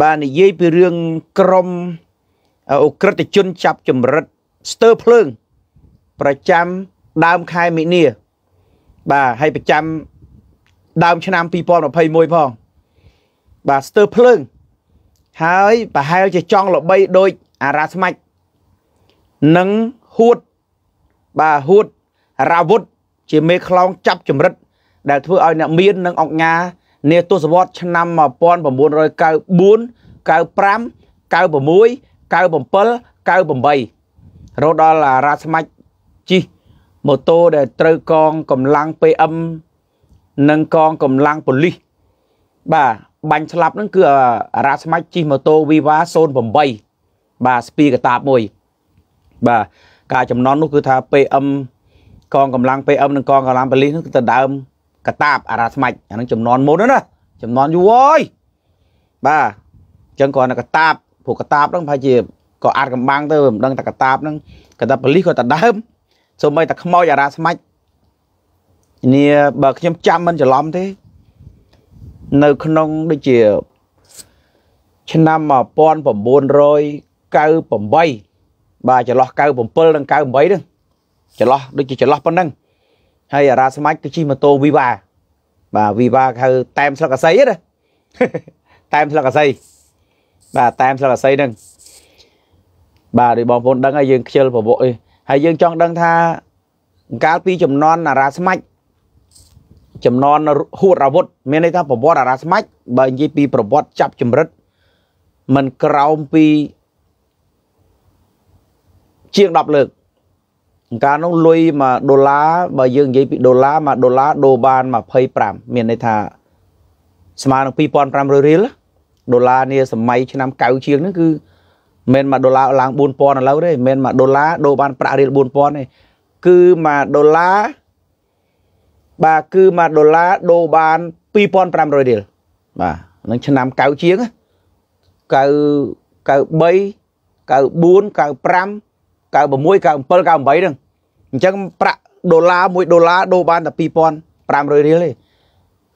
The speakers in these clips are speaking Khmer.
បាននិយាយពីរឿងក្រមអូក្រិតជនចាប់ចម្រិត ស្ទើភ្លើង ប្រចាំដើមខែមីនាបាទហើយប្រចាំដើមឆ្នាំ2021ផង បាទស្ទើភ្លើង ហើយប្រហែលជាចង់ល្បីដូច អារ៉ាស្មាច់និងហួតបាទហួតរាវុធជាមេខ្លងចាប់ចម្រិត ដែលធ្វើឲ្យអ្នកមាននិងអង្គការនាទសវត្សឆ្នាំ1994 95 96 97 98រហូតដល់រាស្មាច់ជីម៉ូតូដែលត្រូវកងកម្លាំង PM និងកងកម្លាំងប៉ូលីសបាទបាញ់ឆ្លាប់ហ្នឹងគឺរាស្មាច់ជីម៉ូតូ Viva 08បាទស្ពីកតាបមួយ បាទការចំណន់នោះគឺថា PM កងកម្លាំង PM និងកងកម្លាំងប៉ូលីសហ្នឹងគឺទៅដើមកតាបអារាស្មាច់អានឹងចំនួនមុនណាចំនួនយូរអើយបាទអញ្ចឹងគាត់នៅកតាបព្រោះកតាបហ្នឹងប្រហែលជាក៏អាចកំបាំងទៅមិនដឹងតែកតាបហ្នឹងកតាបប៉ូលីសក៏តដើមសូម្បីតែខ្មោចអារាស្មាច់នេះបើខ្ញុំចាំមិនច្រឡំទេ នៅក្នុងដូចជា ឆ្នាំ1998បាទចន្លោះ97និង98ហ្នឹងចន្លោះដូចជាចន្លោះប៉ុណ្ណឹងហើយអារ៉ាស្មាច់គឺជិះម៉ូតូ Viva បាទ Viva ហៅតែមស្លឹកអាស័យណាតែមស្លឹកអាស័យបាទតែមស្លឹកអាស័យហ្នឹងបាទដូចបងប្អូនដឹងហើយយើង ខ្ជិលប្រវកអីហើយយើងចង់ ដឹងថាកាលពីចំនួនអារ៉ាស្មាច់ចំនួនហួតអាវុធមានន័យថាប្រវត្តិអារ៉ាស្មាច់បើនិយាយពីប្រវត្តិចាប់ចម្រិតមិនក្រោមពីជាង10លើកកាលនោះលុយ1ដុល្លារបើយើងនិយាយពីដុល្លារ1ដុល្លារដូរបាន25មានន័យថា ស្មើនឹង2500រៀលដុល្លារនាសម័យឆ្នាំ9ជាងហ្នឹងគឺមិន1ដុល្លារឡើង4000ឥឡូវទេមិន1ដុល្លារដូរបានប្រាក់រៀល4000ទេគឺ1ដុល្លារបាទគឺ1ដុល្លារដូរបាន2500រៀលបាទនឹងឆ្នាំ9ជាង9 93 94 95 96 97 98ហ្នឹងអញ្ចឹងប្រាក់ដុល្លារ1ដុល្លារដូរបានតែ2500រៀលទេ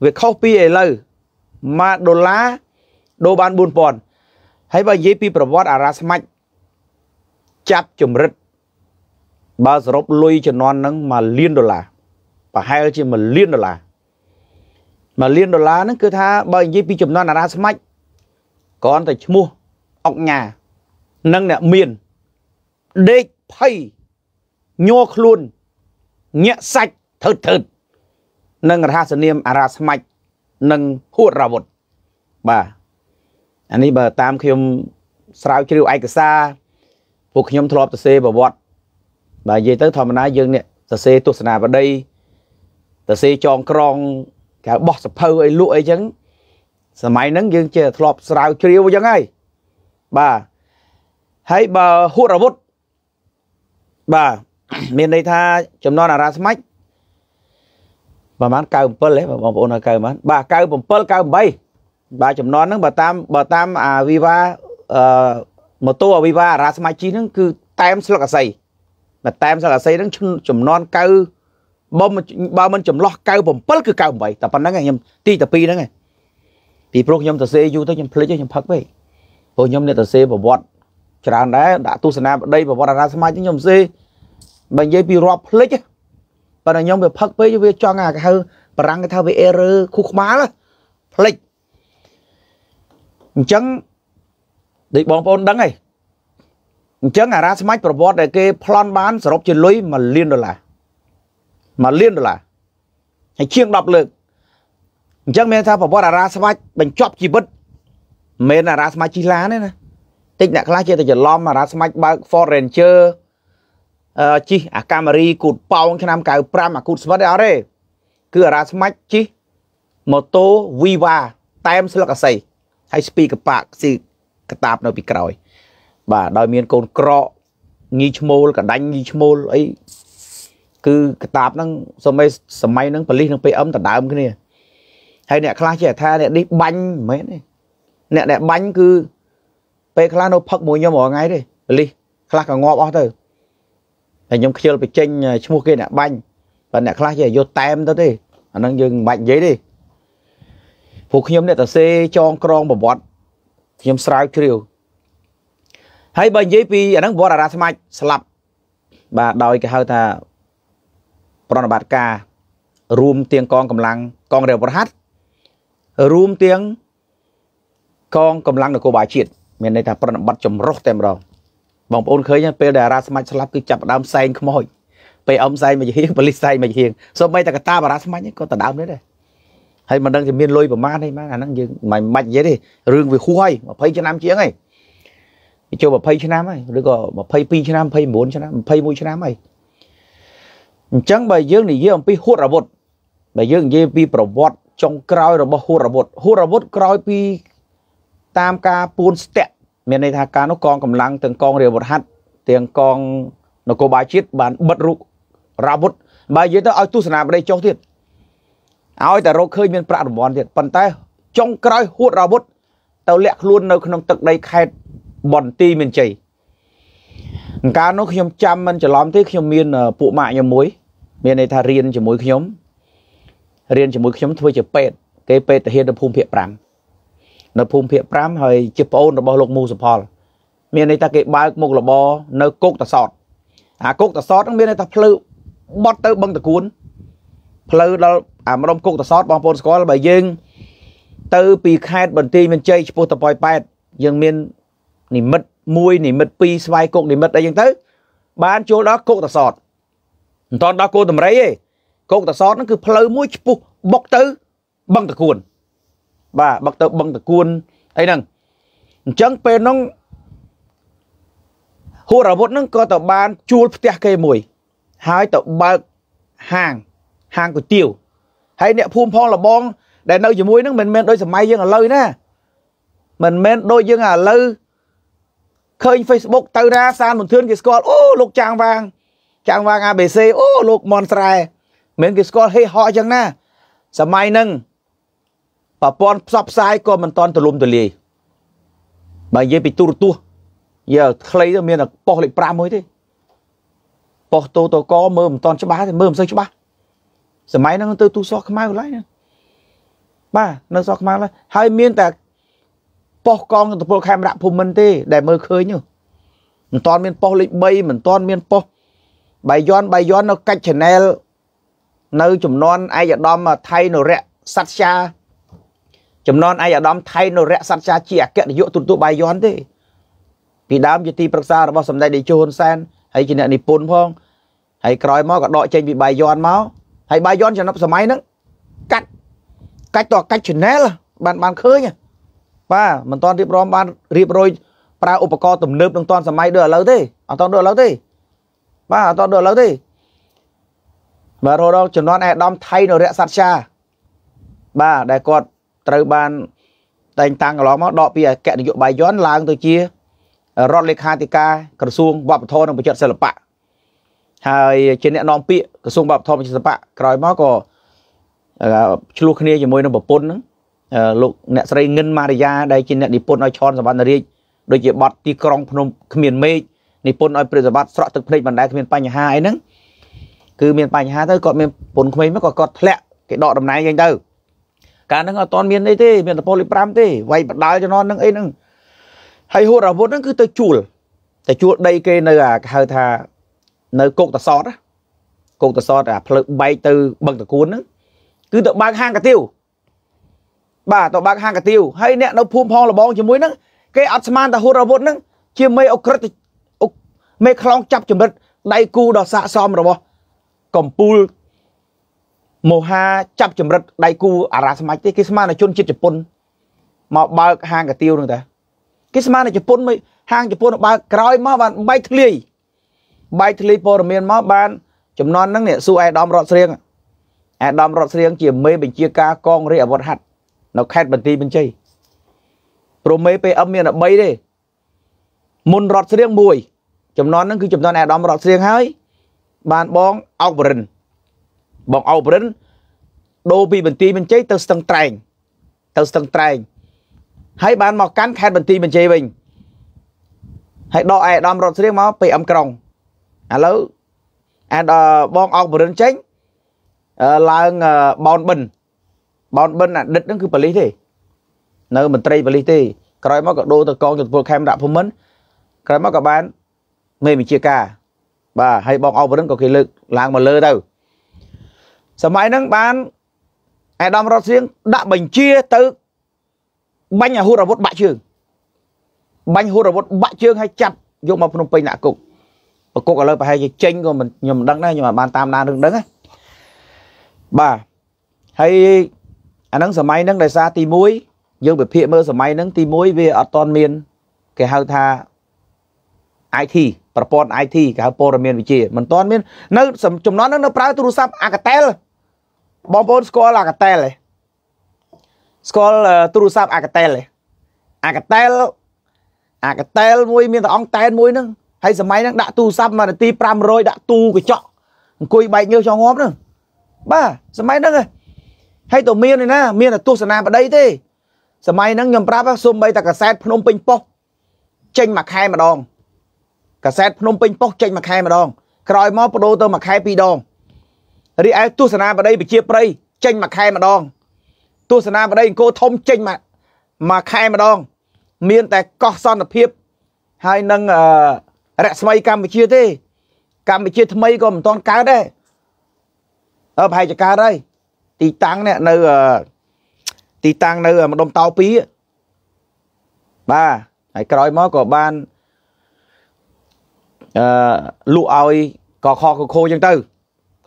វាខុសពីឥឡូវមួយដុល្លារដូរបាន4000ហើយបើនិយាយពី ប្រវត្តិអារាស្មាច់ចាប់ចម្រិត បើសរុបលុយចំនួនហ្នឹង1លានដុល្លារប្រហែលជា1លានដុល្លារ1លានដុល្លារហ្នឹងគឺថា បើនិយាយពីចំនួនអារាស្មាច់គ្រាន់តែឈ្មោះអុកញ៉ានិងអ្នកមានដេកភ័យញ័រខ្លួនញាក់សាច់ថើតថើតនឹងរហស្សនាមអារាស្មាច់និងហួតរាវុធបាទអានេះបើតាមខ្ញុំស្រាវជ្រាវឯកសារ ពួកខ្ញុំធ្លាប់សរសេរប្រវត្តិបាទនិយាយទៅធម្មតាយើងនេះសរសេរទស្សនាបដីសរសេរចងក្រងកៅបោះសភៅអីលក់អីចឹងសម័យហ្នឹងយើងជាធ្លាប់ស្រាវជ្រាវអញ្ចឹងហើយបាទហើយបើហួតអាវុធបាទមានន័យថាចំនួនអារ៉ាស្មាច់ប្រហែល97ទេបងប្អូនឲ្យ97បាទ97 98បាទចំនួនហ្នឹងបើតាម បើតាមអាវីវ៉ាអឺម៉ូតូអាវីវ៉ាអារ៉ាស្មាច់ជីហ្នឹង គឺតែមស្លឹកអាស័យតែតែមស្លឹកអាស័យហ្នឹងចំនួន9បើមិនបើមិនចំលោះ97គឺ98តែប៉ុណ្្នឹងឯងខ្ញុំទីតែ2ហ្នឹងឯងពីព្រោះខ្ញុំសរសេរយូរទៅខ្ញុំភ្លេចខ្ញុំផឹកពេកព្រោះខ្ញុំអ្នកសរសេរប្រវត្តិច្រើនដែរដាក់ទស្សនាប្តីប្រវត្តិរាសមាជខ្ញុំសេបើនិយាយពីរាប់ផ្លិចប៉ុន្តែខ្ញុំវាផឹកពេកវាចង់អាគេហៅបារាំងគេថាវា error ខុសក្បាលផ្លិចអញ្ចឹងដូចបងប្អូនដឹងហើយអញ្ចឹងអារាស្មាច់ប្រវត្តិដែលគេប្លន់បានសរុបជាលុយ1លានដុល្លារ1លានដុល្លារហើយជាង10លើកអញ្ចឹងមានថាប្រវត្តិអារាស្មាច់បញ្ចប់ជីវិតមិនអារាស្មាច់ជីឡាទេណាតិចអ្នកខ្លះជាតែច្រឡំអារ៉ាស្មាច់បើក Ford Ranger អឺជីអា Camry គូតប៉ោងឆ្នាំ95អាគូតស្វិតអត់ទេគឺអារ៉ាស្មាច់ជីម៉ូតូ Viva តែមស្លឹកអាស័យហើយស្ពីកប៉ាក់ស៊ីកតាបនៅពីក្រោយបាទដោយមានកូនក្រកញីឈ្មោលកដាញ់ញីឈ្មោលអីគឺកតាបហ្នឹងសម័យសម័យហ្នឹងប៉លីសនឹង PM ដដើមគ្នាហើយអ្នកខ្លះចេះថាអ្នកនេះបាញ់មិនមែនទេអ្នកដែលបាញ់គឺពេលខ្លះនៅផឹកមួយខ្ញុំរាល់ថ្ងៃទេបលិសខ្លះក៏ងាប់អស់ទៅហើយខ្ញុំខ្ជិលបញ្ចេញឈ្មោះគេអ្នកបាញ់បើអ្នកខ្លះជាយកតែមទៅទេអាហ្នឹងយើងមិនបាច់និយាយទេពួកខ្ញុំអ្នកតសេចងក្រងប្រវត្តិខ្ញុំស្រាវជ្រាវហើយបើនិយាយពីអាហ្នឹងវត្តអារាស្មាច់ស្លាប់បាទដោយគេហៅថាប្រណិបត្តិការ រួមទៀងកងកម្លាំងកងរាវប្រហាត់រួមទៀងកងកម្លាំងនគរបាលជាតិមានន័យថាប្រណិប័តចម្រុះតែម្ដងបងប្អូនឃើញពេលដែលអារាស្មាច់ស្លាប់គឺចាប់ដើមសែងខ្មោចពេលអំសែងមួយហៀងបលិសសែងមួយហៀងសូម្បីតែកតាបារាស្មាច់ក៏ដដើមនេះដែរហើយមិនដឹងជាមានលុយប្រមាណទេបានអាហ្នឹងយើងមិនបាច់និយាយទេរឿងវាហួសហើយ20ឆ្នាំជាងហើយវាចូល20ឆ្នាំហើយឬក៏22ឆ្នាំ29ឆ្នាំ21ឆ្នាំហើយអញ្ចឹងបើយើងនិយាយអំពីហួតអាវុធបើយើងនិយាយពីប្រវត្តិចុងក្រោយរបស់ហួតអាវុធហួតអាវុធក្រោយពីតាមការពួនស្ទាក់មានន័យថាការនោះកងកម្លាំងទាំងកងរាវុធហັດទាំងកងនគរបាលជាតិបានបិទរុករាវុធបើនិយាយទៅឲ្យទស្សនាបដីចុះទៀតឲ្យតែរកឃើញមានប្រាក់រង្វាន់ទៀតប៉ុន្តែ ចុងក្រោយហួតរាវុធទៅលាក់ខ្លួននៅ ក្នុងទឹកដីខេត្តបន្ទាយមានជ័យកាលនោះខ្ញុំចាំមិនច្រឡំទេខ្ញុំមាន ពួកម៉ាក់ខ្ញុំមួយមានន័យថារៀនជាមួយខ្ញុំរៀនជាមួយខ្ញុំធ្វើជាពេទ្យគេពេទ្យទាហានភូមិភាគ5នៅភូមិភាគ5ហើយជាប្អូនរបស់លោកមូសុផល មានន័យថាគេបើកមុខលបនៅគោកតសតអាគោកតសតហ្នឹងមានន័យថាផ្លូវបត់ទៅបឹងតគួន ផ្លូវដល់អាម្ដុំគោកតសតបងប្អូនស្គាល់បើយើងទៅ ពីខេត្តបន្ទាយមានជ័យឆ្ពោះតប៉ោយប៉ែតយើងមាននិមិត្ត1និមិត្ត2ស្វាយគោកនិមិត្តអីចឹងទៅ បានចូលដល់គោកតសតមិនតដល់គោតម្រៃទេគោកតសតហ្នឹងគឺផ្លូវមួយឆ្ពោះបុកទៅបឹងតគួនបាទបើទៅបឹងតគួនអីហ្នឹងអញ្ចឹងពេលហ្នឹងហួរអាវុធហ្នឹងក៏ទៅបាន ជួលផ្ទះគេមួយហើយទៅបើកហាងហាងគុយទាវហើយអ្នកភូមិផងលបងដែលនៅជាមួយហ្នឹងមិនមែនដូចសម័យយើងឥឡូវណាមិនមែនដូចយើងឥឡូវឃើញ Facebook ទៅណាសានមន្ទឿនគេស្គាល់អូលោកចាងវាង ចាងវាង ABC អូ លោកមនស្រែមិនគេស្គាល់ ហេហោចឹងណាសម័យហ្នឹងប្រព័ន្ធផ្សព្វផ្សាយក៏មិនតន់ទូលំទូលាយបើនិយាយពីទូរទស្សន៍យើខ្លីទៅមានប៉ុស្តិ៍លេខ5មួយទេប៉ុស្តិ៍តូតកមើលមិនតន់ច្បាស់ទេមើលមិនសូវច្បាស់សម័យហ្នឹងទៅទូសោះខ្មៅឡើយណាបាទនៅសោះខ្មៅឡើយហើយមានតែប៉ុស្តិ៍កងទទួលខេមរៈភូមិន្ទទេ ដែលមើលឃើញនោះមិនតន់មានប៉ុស្តិ៍លេខ3មិនតន់មានប៉ុស្តិ៍បាយយ័នបាយយ័ននៅកាច់ channel នៅ ចំនួនឯកឧត្តមថៃនរៈសັດជាចំណនឯកឧត្តមថៃនរៈសត្យាជាអគ្គនាយកទូតទូបាយ័នទេពីដើមជាទីប្រឹក្សារបស់សម្ដេចនាយកហ៊ុនសែនហើយជាអ្នកនិពន្ធផងហើយក្រោយមកក៏ដកចេញពីបាយ័នមកហើយបាយ័នចំណប់សម័យហ្នឹងកាច់កាច់តកាច់ channel បានបានឃើញបាទមិនតាន់រៀបរំបានរៀបរយ ប្រើឧបករណ៍ទំនើបនឹងតាន់សម័យដូចឥឡូវទេអត់តាន់ដូចឥឡូវទេបាទអត់តាន់ដូចឥឡូវទេបាទរហូតដល់ចំនួនអេដាមថៃនរៈសត្យាបាទដែលគាត់ត្រូវបានតែងតាំងកន្លងមកដកពីអគ្គនាយកបាយ័នឡើងទៅជា រដ្ឋលេខាធិការក្រសួងវប្បធម៌និងបច្ចិត្រសិល្បៈហើយជាអ្នកនាំពាក្យក្រសួងវប្បធម៌បច្ចិត្រសិល្បៈក្រោយមកក៏ឆ្លោះគ្នាជាមួយនឹងប្រពន្ធហ្នឹងលោកអ្នកស្រីងិនម៉ារីយ៉ាដែលជាអ្នកនិពន្ធឲ្យឆនសវណ្ណរាជដូចជាបទទីក្រុងភ្នំគ្មានមេឃនិពន្ធឲ្យព្រះសម្បត្តិស្រក់ទឹកភ្នែកបណ្ដាគ្មានបញ្ហាអីហ្នឹងគឺមានបញ្ហាទៅគាត់មានប្រពន្ធក្មេងមកក៏គាត់ធ្លាក់គេដកតំណែងវិញទៅកាលហ្នឹងអត់តមានអីទេមានតពលលេខ5ទេវាយបដាល់ចំណន់ហ្នឹងអីហ្នឹងហើយហួតអាវុធហ្នឹងគឺទៅជួលតែជួលដីគេនៅអាហៅថានៅគុកតសតគុកតសតអាផ្លូវបែកទៅបឹងតគួនហ្នឹងគឺទៅបើកហាងកាទៀវបាទទៅបើកហាងកាទៀវហើយអ្នកនៅភូមិផងលបងជាមួយហ្នឹងគេអត់ស្មានតាហួតអាវុធហ្នឹងជាមេអុក្រិតមេខ្លងចាប់ចម្រិតដៃគូដ៏ស័កសមរបស់កម្ពុជាមោហាចាប់ចម្រិតដៃគូអារាស្មាច់ទេគេស្មើនឹងជនជាតិជប៉ុនមកបើកហាងកាទៀវនឹងតាគេស្មើនឹងជប៉ុនមកហាងជប៉ុនបើកក្រោយមកបានបែកធ្លាយបែកធ្លាយព័ត៌មានមកបានចំណន់ហ្នឹងនេះសួរអេដាមរត់ស្រៀងអេដាមរត់ស្រៀងជាមេបញ្ជាការកងរាជអាវុធហត្ថនៅ ខេត្តបន្ទាយមានជ័យប្រមេ PM មាន13ទេ មុនរត់ស្រៀងមួយ ចំណន់ហ្នឹងគឺ ចំណន់អេដាមរត់ស្រៀងហើយ បានបងអោកបរិនបងអោបរិនដូរពីបន្ទាយបញ្ជ័យទៅស្ទឹងត្រែងទៅស្ទឹងត្រែងហើយបានមកកាន់ខេត្តបន្ទាយបញ្ជ័យវិញហើយដកឯកឧត្តមរដ្ឋស្រៀងមក PM ក្រុងឥឡូវអាបងអោបរិនចេញឡើងបោនបិនបោនបិនអាដិតហ្នឹងគឺប៉ូលីសទេនៅមន្ត្រីប៉ូលីសទេក្រោយមកក៏ដូរទៅកងជំនួយខេមរៈភូមិន្ទក្រោយមកក៏បានមេបញ្ជាការបាទហើយបងអោបរិនក៏គេលើកឡើងមកលើទៅសម័យហ្នឹងបានឯដំរត់សៀងដាក់បញ្ជាទៅបាញ់អាហុរអាវុធបាក់ជើងបាញ់ហុរអាវុធបាក់ជើងឲ្យចាប់យកមកភ្នំពេញដាក់គុកប្រគុកឥឡូវប្រហែលជាចេញក៏មិនខ្ញុំមិនដឹងដែរខ្ញុំអាចបានតាមដានរឿងហ្នឹងណាបាទហើយអាហ្នឹងសម័យហ្នឹងដោយសារទី1យើងពិភាក្សាមើលសម័យហ្នឹងទី1វាអត់តន់មានគេហៅថា IT ប្រព័ន្ធ IT គេហៅព័ត៌មានវិទ្យាមិនទាន់មាននៅចំនួននោះនៅ ប្រើទូរស័ព្ទអាកាតែលបងប្អូនស្គាល់អាកាតែលទេស្គាល់ទូរស័ព្ទអាកាតែលទេអាកាតែលអាកាតែលមួយមានតែអង្គតែនមួយហ្នឹងហើយសម័យហ្នឹងដាក់ទូរស័ព្ទមួយនាទី500ដាក់ទូកញ្ចក់អង្គុយបែកញើសចងងាប់ហ្នឹងបាទសម័យហ្នឹងហើយតើមានឯណាមានតែទស្សនាប្តីទេសម័យហ្នឹងខ្ញុំប្រាប់សុំបីតែកាសែតភ្នំពេញប៉ុស្ចេញមួយខែម្ដងកាសែតភ្នំពេញប៉ុស្តិ៍ចេញមួយខែម្ដងក្រោយមកបដូរទៅមួយខែពីរដងរីឯទស្សនាបដីប្រជាប្រិយចេញមួយខែម្ដងទស្សនាបដីអង្គរធំចេញមួយមួយខែម្ដង មានតែកោះសន្តិភាពហើយនឹងរស្មីកម្ពុជាទេ កម្ពុជាថ្មីក៏មិនទាន់កើតដែរអើប្រហែលជាកើតហើយទីតាំងនេះនៅទីតាំងនៅម្ដុំតោ2បាទហើយក្រោយមកក៏បានអឺលក់ឲ្យកខកខូចឹងទៅ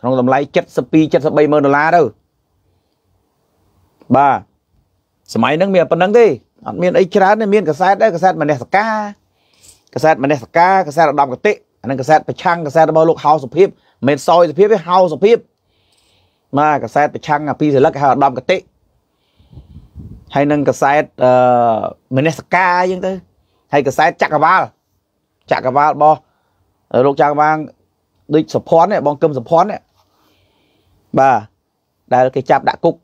ក្នុងតម្លៃ72 73ម៉ឺនដុល្លារទៅបាទសម័យហ្នឹងមានប៉ុណ្្នឹងទេអត់មានអីច្រើនទេមានកសែតដែរកសែតមនសការកសែតមនសការកសែតឧត្តមកតិអានឹងកសែតប្រឆាំងកសែតរបស់លោកហៅសុភាពមិនសយសុភាពទេហៅសុភាពបាទកសែតប្រឆាំងអាពីសិលឹកហៅឧត្តមកតិហើយនឹងកសែតអឺមនសការអញ្ចឹងទៅហើយកសែតចក្រវាលចក្រវាលរបស់លោកចាំងវាងដូចសុភ័ណ្ឌបងគឹមសុភ័ណ្ឌបាទដែលគេចាប់ដាក់គុក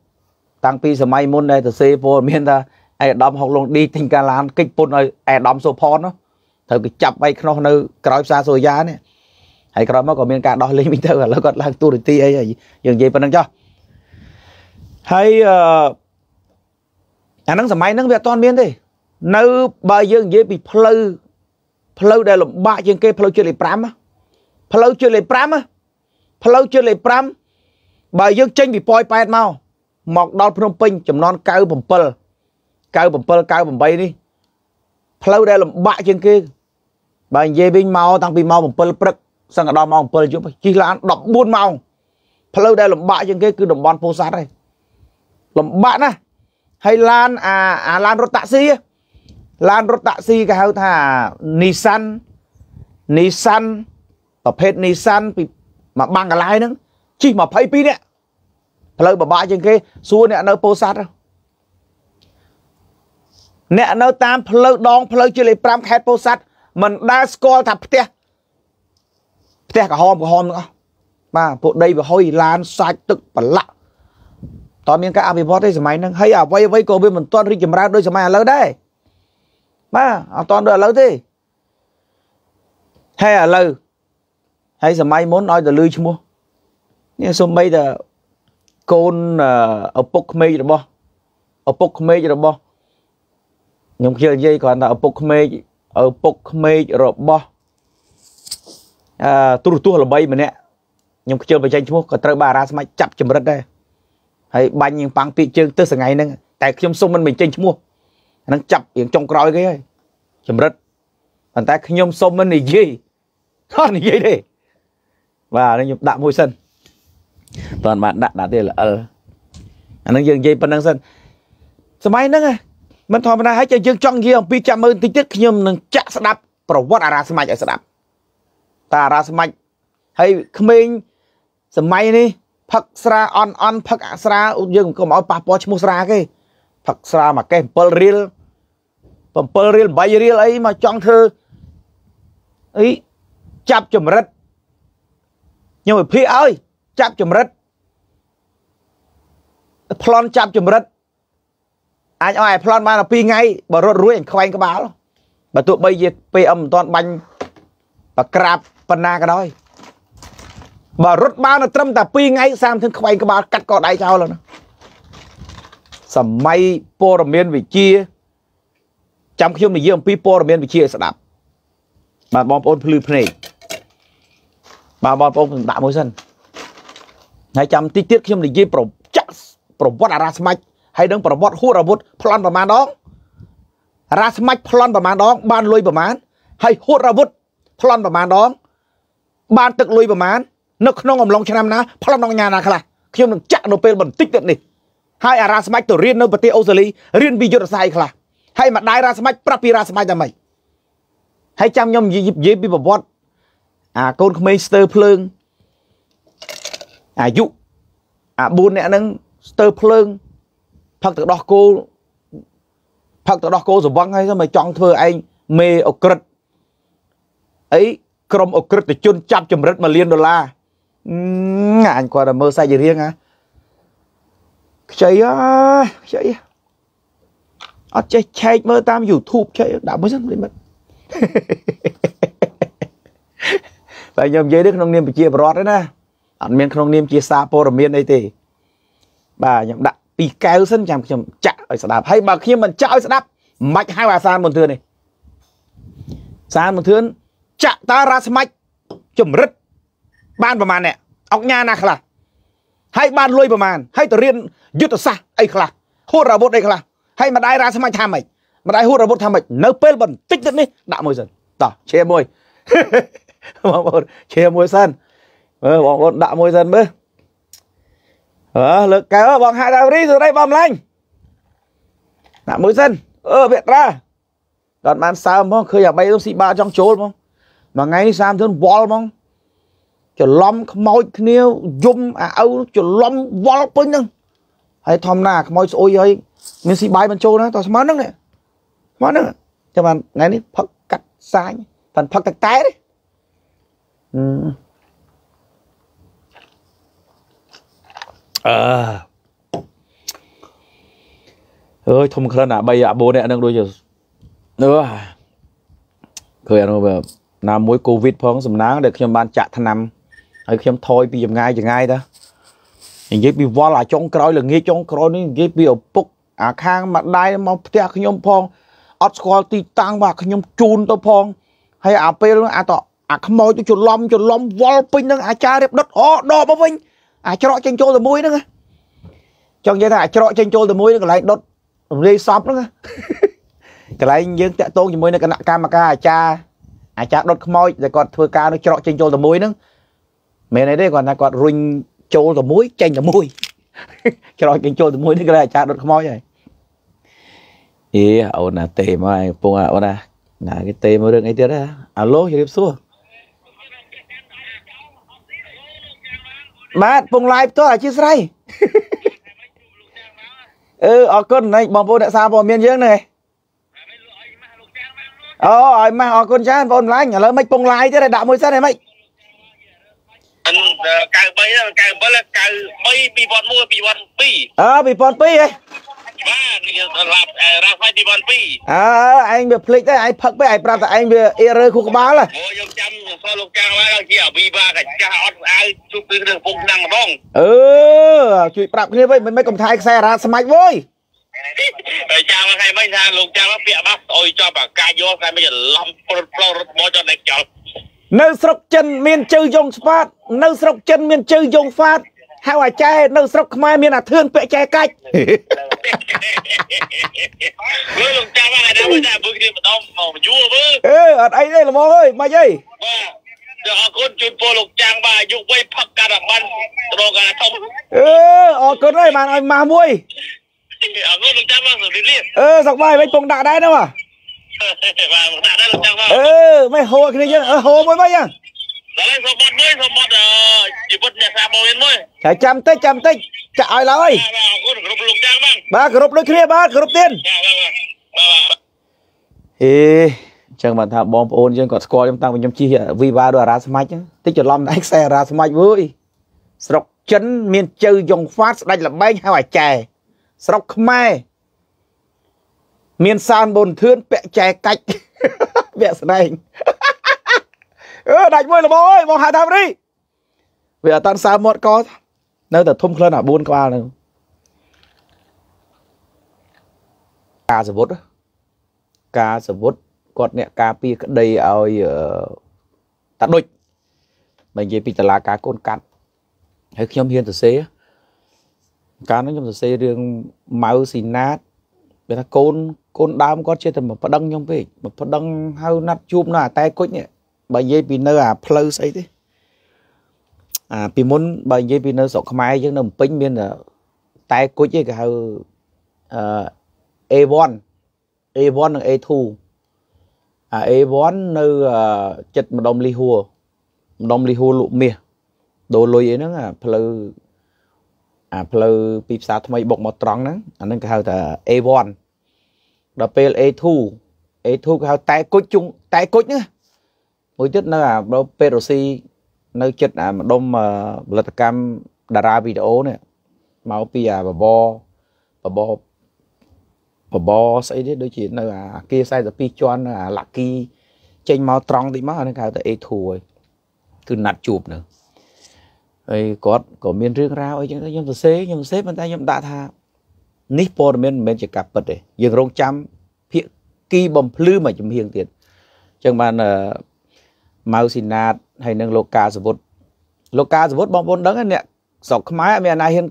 តាំងពីសម័យមុនដែលទៅសេពលមានថាអេដាមហុកលងឌីទិញកាឡានកិច្ចពុនឲ្យអេដាមសុផនត្រូវគេចាប់បៃខ្នោះនៅ ក្រោយផ្សារសូយ៉ានេះហើយក្រោយមកក៏មានការដោះលែងវិញទៅឥឡូវគាត់ឡើងទូរទីអីយើងនិយាយប៉ុណ្្នឹងចុះហើយអឺអាហ្នឹងសម័យហ្នឹងវាអត់ទាន់មានទេ នៅបើយើងនិយាយពីផ្លូវផ្លូវដែលលំបាកជាងគេផ្លូវជាតិលេខ5ផ្លូវជាតិលេខ5ផ្លូវជាតិលេខ5បើយើងចេញពីប៉ោយប៉ែតមកមកដល់ភ្នំពេញចំនួន97 97 98នេះផ្លូវដែលលំបាកជាងគេបើនិយាយវិញមកតាំងពីម៉ោង7ព្រឹកសឹងដល់ម៉ោង7យប់ជិះឡាន14ម៉ោង ផ្លូវដែលលំបាកជាងគេគឺតំបន់ពោធិ៍សាត់ឯងលំបាកណាស់ហើយឡានអាអាឡានរថតាក់ស៊ីឡានរត់តាក់ស៊ីគេហៅថា Nissan Nissan ប្រភេទ Nissan ពីមួយបាំងកន្លែងហ្នឹងជិះ22នាក់ផ្លូវបបាក់ជាងគេ សួរអ្នកនៅពោធិ៍សាត់អ្នកនៅតាមផ្លូវដងផ្លូវជាលេខ5ខេត្តពោធិ៍សាត់ មិនដែលស្គាល់ថាផ្ទះផ្ទះក្រហមក្រហមទាំងអស់បាទពួកដីប្រហុយឡានសាច់ទឹកប្រឡាក់តើមានការអភិវឌ្ឍទេសម័យហ្នឹងហើយអ្វីអ្វីក៏វាមិនទាន់រីកចម្រើនដូចសម័យឥឡូវដែរបាទអត់តន់ដូចឥឡូវទេហើយឥឡូវហើយសម័យមុនឲ្យទៅលឺឈ្មោះនេះសំបីតាកូនឪពុកក្មេករបស់ឪពុកក្មេករបស់ខ្ញុំខ្ជិលនិយាយគ្រាន់តែឪពុកក្មេកឪពុកក្មេករបស់អឺទូរទស្សន៍ល្បីម្នាក់ខ្ញុំខ្ជិលបញ្ចេញឈ្មោះក៏ត្រូវបានអារាស្មាច់ចាប់ចម្រិតដែរហើយបាញ់យើងប៉ាំងពីជើងទៅថ្ងៃហ្នឹងតែខ្ញុំសុំមិនបញ្ចេញឈ្មោះហ្នឹងចាប់រៀងចុងក្រោយគេហើយចម្រិតប៉ុន្តែខ្ញុំសុំមិននិយាយអត់និយាយទេបាទខ្ញុំដាក់មួយសិនបើបានដាក់ដាក់ទេល្អិលអាហ្នឹងយើងនិយាយប៉ុណ្្នឹងសិនសម័យហ្នឹងមិនធម្មតាហើយតែយើងចង់និយាយអំពីចាំមើលតិចទៀតខ្ញុំនឹងចាក់ស្ដាប់ប្រវត្តិអារាស្មាច់ឲ្យស្ដាប់តាអារាស្មាច់ហើយក្មេងសម័យនេះផឹកស្រាអន់អន់ផឹកអាស្រាយើងកុំឲ្យប៉ះពាល់ឈ្មោះស្រាគេផឹកស្រាមួយកេះ7រៀល7រៀល8រៀលអីមកចង់ធ្វើអីចាប់ចម្រិតខ្ញុំវិភាគឲ្យចាប់ចម្រិតប្លន់ចាប់ចម្រិតអាចឲ្យប្លន់បានដល់2ថ្ងៃបើរត់រួយអញខ្វែងក្បាលបើទោះបីជា PM មិនទាន់បាញ់ប្រក្រាបប៉ុណ្ណាក៏ដោយបើរត់បានត្រឹមតែ2ថ្ងៃសាមធឹងខ្វែងក្បាលកាត់កដៃចោលហ្នឹងសម័យព័រមៀនវិជាចាំខ្ញុំនិយាយអំពីព័រមៀនវិជាឲ្យស្ដាប់ បាទបងប្អូនភ្លឺភ្នែកបាទបងប្អូនដាក់មួយសិនហើយចាំតិចទៀតខ្ញុំនិយាយប្រចាក់ប្រវត្តិអារាស្មាច់ហើយនឹងប្រវត្តិហួរអាវុធប្លន់ប្រមាណដងរាស្មាច់ប្លន់ប្រមាណដងបានលុយប្រមាណហើយហួរអាវុធប្លន់ប្រមាណដង បានទឹកលុយប្រមាណនៅក្នុងអំឡុងឆ្នាំណាប្លន់ដងញាណាខ្លះខ្ញុំនឹងចាក់នៅពេលបន្តិចទៀតនេះហើយអារាស្មាច់ទៅរៀននៅប្រទេសអូស្ត្រាលីរៀនពីយុទ្ធសាស្ត្រអីខ្លះហើយម្ដាយរាស្មាច់ប្រាប់ពីរាស្មាច់តែម៉េចហើយចាំខ្ញុំនិយាយពីប្រវត្តិអាកូនក្មេងស្ទើភ្លើងអាយុអា4នាក់ហ្នឹងស្ទើភ្លើងផឹកទឹកដោះគោផឹកទឹកដោះគោសង្វឹងហើយមកចង់ធ្វើឯងមេអូក្រិតអីក្រុមអូក្រិតជន ចាប់ចម្រិត1លានដុល្លារអញគាត់តែមើលសាច់រឿងហ៎ខ្ចីអើយខ្ចីអត់ចេះឆែកមើលតាម YouTube ឆែកដាក់មួយសិនមិនមិនតែខ្ញុំនិយាយនេះក្នុងនាមប្រជាពលរដ្ឋទេណាអត់មានក្នុង នាមជាសារព័ត៌មានអីទេ បាទខ្ញុំដាក់ពីកែវសិនចាំខ្ញុំចាក់ឲ្យស្ដាប់ហើយបើខ្ញុំមិនចាក់ឲ្យស្ដាប់មិនហៅអាសានមន្ទឿននេះសានមន្ទឿនចាក់តារាស្មាច់ចម្រិត បានប្រហែលអ្នកអង្គញាណា ខ្លះហើយបានលុយប្រមាណហើយទៅរៀនយុទ្ធសាស្ត្រអីខ្លះហួតអាវុធអីខ្លះហើយម្ដាយរា សមាជថាម៉េចម្ដាយហួតអាវុធថាម៉េចនៅពេលបន្តិចទៀតនេះដាក់មួយសិនតោះឈៀមួយបងប្អូនឈៀមួយសិនមើលបងប្អូនដាក់មួយសិនមើលអើលើកកែវបងហាក់ដាវរីសេរីបំឡាញ់ដាក់មួយសិនអឺវេត្រាគាត់បានសើហ្មងឃើញអាបីទៅស៊ីបាចង់ចូលហ្មងមួយថ្ងៃនេះ30ធុនវល់ហ្មងច្រឡំខ្មោចគ្នាយំ អាអ៊ូច្រឡំវល់ពេញហ្នឹងហើយធម្មតាខ្មោចស្អុយហើយមានស៊ីបាយមិនចូលណាតោះស្មើហ្នឹងនេះស្មើហ្នឹងចាំបានថ្ងៃនេះផឹកកាត់សាញផាន់ផឹកតែតែនេះអឺអើយធំក្លិនអា3អា4នេះអានឹងដូចអឺឃើញអានោះណាមួយកូវីដផងសំណាងដែលខ្ញុំបានចាក់ថ្នាំហើយខ្ញុំថយពីចម្ងាយចម្ងាយទៅនិយាយពីវល់អាចុងក្រោយល្ងាចចុងក្រោយនេះនិយាយពីឪពុក អាខាងម្ដាយមកផ្ទះខ្ញុំផងអត់ស្គាល់ទីតាំងបាទខ្ញុំជូនទៅផងហើយអាពេលអាតអាខ្មោចទៅច្រឡំច្រឡំវល់ពេញនឹងអាចារ្យរៀបដុតអូដកមកវិញអាច្រកចេញចូលតែមួយហ្នឹងចង់និយាយថាអាច្រកចេញចូលតែមួយកន្លែងដុតរំលាយសពហ្នឹងកន្លែងយើងតាក់ទងជាមួយនឹងគណៈកម្មការអាចារ្យអាចារ្យដុតខ្មោចដែលគាត់ធ្វើការនឹងច្រកចេញចូលតែមួយហ្នឹងមែនទេគាត់ថាគាត់រុញចូលទៅមួយចេញទៅមួយក្រោយគេចូលទៅមួយនេះគេអាចារ្យដុតខ្មោចហើយអេអូនណាទេមកឯងពងអូនណាណាគេទេមករឿងអីទៀតអាឡូជម្រាបសួរបាទពងឡាយផ្ទាល់អធិស្ស្រ័យអឺអរគុណណៃបងប្អូនអ្នកសារព័ត៌មានយើងហ្នឹងឯងអូឲ្យម៉ាស់អរគុណច្រើនបងប្អូនឡាញឥឡូវមិនពងឡាយទេដាក់មួយសិនឯងមិនអឺ93 93 93 2001 2002អើ2002ហ៎បាទឡាប់រ៉ាស់ហើយ2002អើឯងវាភ្លេចទេឯងផឹកទៅឯងប្រាប់តែឯងវាអេរើខួរក្បាលហ៎ខ្ញុំចាំសល់លោកកាហើយជាអាវីវ៉ាកាចាស់អត់ស្អាវជួបនឹងកំពុងឆ្នាំម្ដងអឺជួយប្រាប់គ្នាវិញមិនមិនកុំថាឯខ្សែរ៉ាស្មាច់វ៉យហើយចាំថ្ងៃមិញថាលោកចាំពាក្យបាស់អុយចប់អាកាយយកតែមិនច្រឡំព្រឹតផ្លោរត់មកចត់តែចល់នៅស្រុកចិនមានជើយងស្វាតនៅស្រុកចិនមានជើយងហ្វាតហៅអាចែនៅស្រុកខ្មែរមានអាធឿនពាក់ចែកាច់មើលលោកចាំអាដល់តែពួកគ្នាម្ដងមកយូរមើលអេអត់អីទេល្មងអើយមិនអីបាទអរគុណជួយពលលោកចាំងបាទអាយុវ័យផឹកកាត់អាបានត្រកអាធំអេអរគុណហើយបានឲ្យម៉ាស់មួយអរគុណលោកចាំងមករីលៀនអឺសុកបាយវិញពងដាក់ដែរនោះបាទអឺមិនហោគ្នាយើងហោមួយមកយ៉ាងឡើយសម្បត្តិមួយសម្បត្តិជីវិតអ្នកសាមួយមួយតែចាំតិចចាំតិចចាក់ឲ្យឡើយបាទអរគុណគ្រប់លោកទាំងបានបាទគ្រប់ដូចគ្នាបាទគ្រប់ទៀតអេចឹងបានថាបងប្អូនយើងគាត់ស្គាល់ខ្ញុំតាំងពីខ្ញុំជិះវីវ៉ាដូចអារ៉ាស្មាច់តិចច្រឡំដែរខ្សែអារ៉ាស្មាច់វើយស្រុកចិន មានជើយងហ្វាតស្ដាច់លបែងហៅអាចែស្រុកខ្មែរមានសានបុនធឿនពាក់ចែកាច់វគ្គស្នែងអឺដាច់មួយល្មមអើយបងហៅថារី វាអត់តាន់សើមាត់កនៅតែធំក្លិនអា4ក្បាលនៅការសវុតការសវុតគាត់អ្នកការពារក្តីឲ្យតាដូចបើនិយាយពីតឡាការកូនកាត់ហើយខ្ញុំហ៊ានសរសេរកាលនោះខ្ញុំសរសេររឿងម៉ៅស៊ីណាតវាថាកូនកូនដើមគាត់ចេះតែមកប្តឹងខ្ញុំពេកមកប្តឹងហៅណាត់ជួបនៅអាតែគុជនេះបើនិយាយពីនៅអាផ្លូវស្អីទេអាពីមុនបើនិយាយពីនៅស្រុកខ្មែរយើងនៅភ្នំពេញមានតែគុជឯងគេហៅអឺ A1 A1 និង A2 អា A1 នៅចិត្តម្ដុំលីហួរម្ដុំលីហួរលក់មាសដូរលុយអីហ្នឹងអាផ្លូវអាផ្លូវពីផ្សារថ្មីបុកមកត្រង់ហ្នឹងអាហ្នឹងគេហៅថា A1 ដល់ពេល A2 A2 គេហៅតែគុជជុងតែគុជណាមួយទៀតនៅអាពេរុស៊ីនៅចិត្តអាម្ដុំផលិតកម្មតារាវីដេអូនេះមកពីអាបបបបបបស្អីទេដូចជានៅអាគារ42ជាន់អាឡាគី ចេញមកត្រង់តិចមកអានេះគេហៅថា A2 ហើយគឺណាត់ជួបនៅហើយគាត់ក៏មានរឿងរ៉ាវអីចឹងខ្ញុំសរសេរខ្ញុំសរសេរប៉ុន្តែខ្ញុំដាក់ថានេះព័ត៌មានមិនមែនជាការពិតទេយើងរងចាំភាគីបំភ្លឺមួយចំហៀងទៀតអញ្ចឹងបានម៉ៅស៊ីណាតហើយនឹងលោកកាសវុតលោកកាសវុតបងប្អូនដឹងអ្នកស្រុកខ្មែរអត់មានអាណាហ៊ាន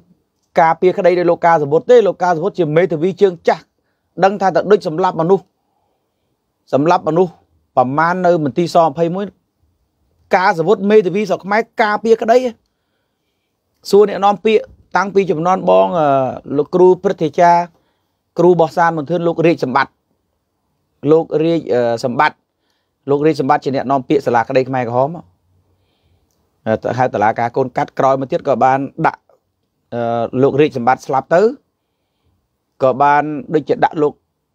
ការពារក្តីដោយលោកកាសវុតទេលោកកាសវុតជាមេធាវីជើងចាស់ដឹងថាតើដូចសម្លាប់មនុស្សសម្លាប់មនុស្សប្រមាណនៅមន្ទីរស21កាសវុតមេធាវីស្រុកខ្មែរការពារក្តីសួរអ្នកនាំពាក្យតាំងពីចំនួនបងលោកគ្រូព្រឹទ្ធាចារ្យគ្រូបោះសានមន្ទិនលោករាជសម្បត្តិលោករាជសម្បត្តិលោករាជសម្បត្តិជាអ្នកនាំពាក្យសាលាក្តីខ្មែរក្រហមហៅតឡាការកូនកាត់ក្រោយមកទៀតក៏បានដាក់លោករាជសម្បត្តិស្លាប់ទៅក៏បានដូចជាដាក់លោក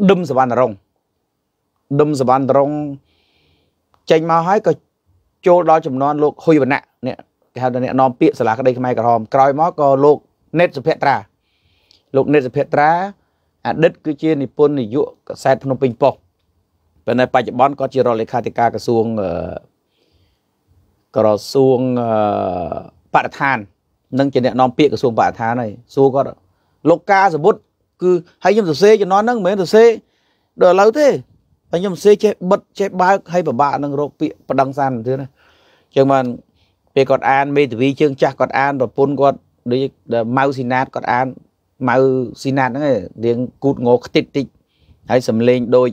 ដឹមសវណ្ណរង ដឹមសវណ្ណរងចេញមកហើយក៏ចូលដល់ចំនួនលោកហ៊ុយវណ្ណៈនេះគេហៅថាអ្នកនាំពាក្យសាលាក្តីខ្មែរក្រហមក្រោយមកក៏លោកណេតសុភ័ត្រាលោកណេតសុភ័ត្រាអតីតគឺជានិពន្ធនាយកកសែតភ្នំពេញប៉ុស្តិ៍ប៉ុន្តែបច្ចុប្បន្នគាត់ជារដ្ឋលេខាធិការក្រសួងក្រសួងបរិស្ថាននិងជាអ្នកនាំពាក្យក្រសួងបរិស្ថានហើយសួរគាត់លោកការសមុទ្រគឺហើយខ្ញុំសរសេរជំនាន់ហ្នឹងមិនមែនសរសេរដល់ឥឡូវទេហើយខ្ញុំសរសេរចេះបិទចេះបើកហើយពិបាកនឹងរកពាក្យប្តឹងសានទៀតណាអញ្ចឹងបានពេលគាត់អានមេធាវីជើងចាស់គាត់អានប្រពន្ធគាត់ដូចម៉ៅស៊ីណាតគាត់អានម៉ៅស៊ីណាតហ្នឹងឯងរៀងគូតងោខ្ទេចតិចហើយសំលេងដូច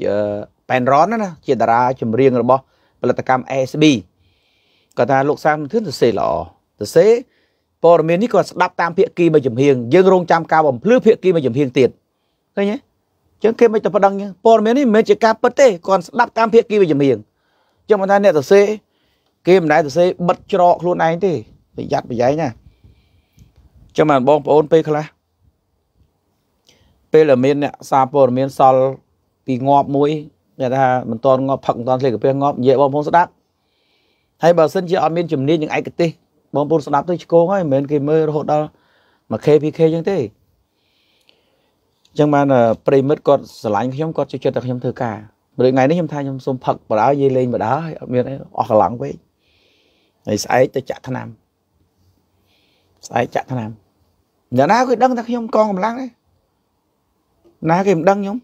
ប៉ែនរ៉នណាជាតារាចម្រៀងរបស់ផលិតកម្ម ASB គាត់ថាលោកសាមធឿនសរសេរល្អសរសេរព័ត៌មាននេះគាត់ស្ដាប់តាមភាគីមួយចំហៀងយើង រងចាំការបំភ្លឺភាគីមួយចំហៀងទៀតឃើញទេចឹងគេមិនទៅប្តឹងព័ត៌មាននេះមិនមែនជាការពិតទេគាត់ស្ដាប់តាមភាគីមួយចំហៀងចឹងមិនថាអ្នកសរសេរគេមិនដែលសរសេរបិទច្រកខ្លួនឯងទេប្រយ័ត្នប្រយែងណាចាំបានបងប្អូនពេលខ្លះពេលដែលមានអ្នកសារព័ត៌មានសល់ពីងាប់មួយគេថាមិនតន់ងាប់ផឹកមិនតន់ស្លេកកាពះងាប់និយាយបងប្អូនស្ដាប់ហើយបើសិនជាអត់មានជំនាញនឹងឯកទេសបងប្អូនស្ដាប់ទៅឆ្កងហើយមិនមែនគេមើលរហូតដល់ 1k 2k អញ្ចឹងទេអញ្ចឹងបានប្រិមិត្តគាត់ស្រឡាញ់ខ្ញុំគាត់ជួយចិត្តតែខ្ញុំធ្វើការព្រោះថ្ងៃនេះខ្ញុំថាខ្ញុំសូមផឹកបដាយាយលេងបដាហើយអត់មានអីអស់កម្លាំងពេកហើយស្អែកទៅចាក់ថ្នាំស្អែកចាក់ថ្នាំអ្នកណាគេដឹងថាខ្ញុំកងកម្លាំងទេណាគេមិនដឹងខ្ញុំ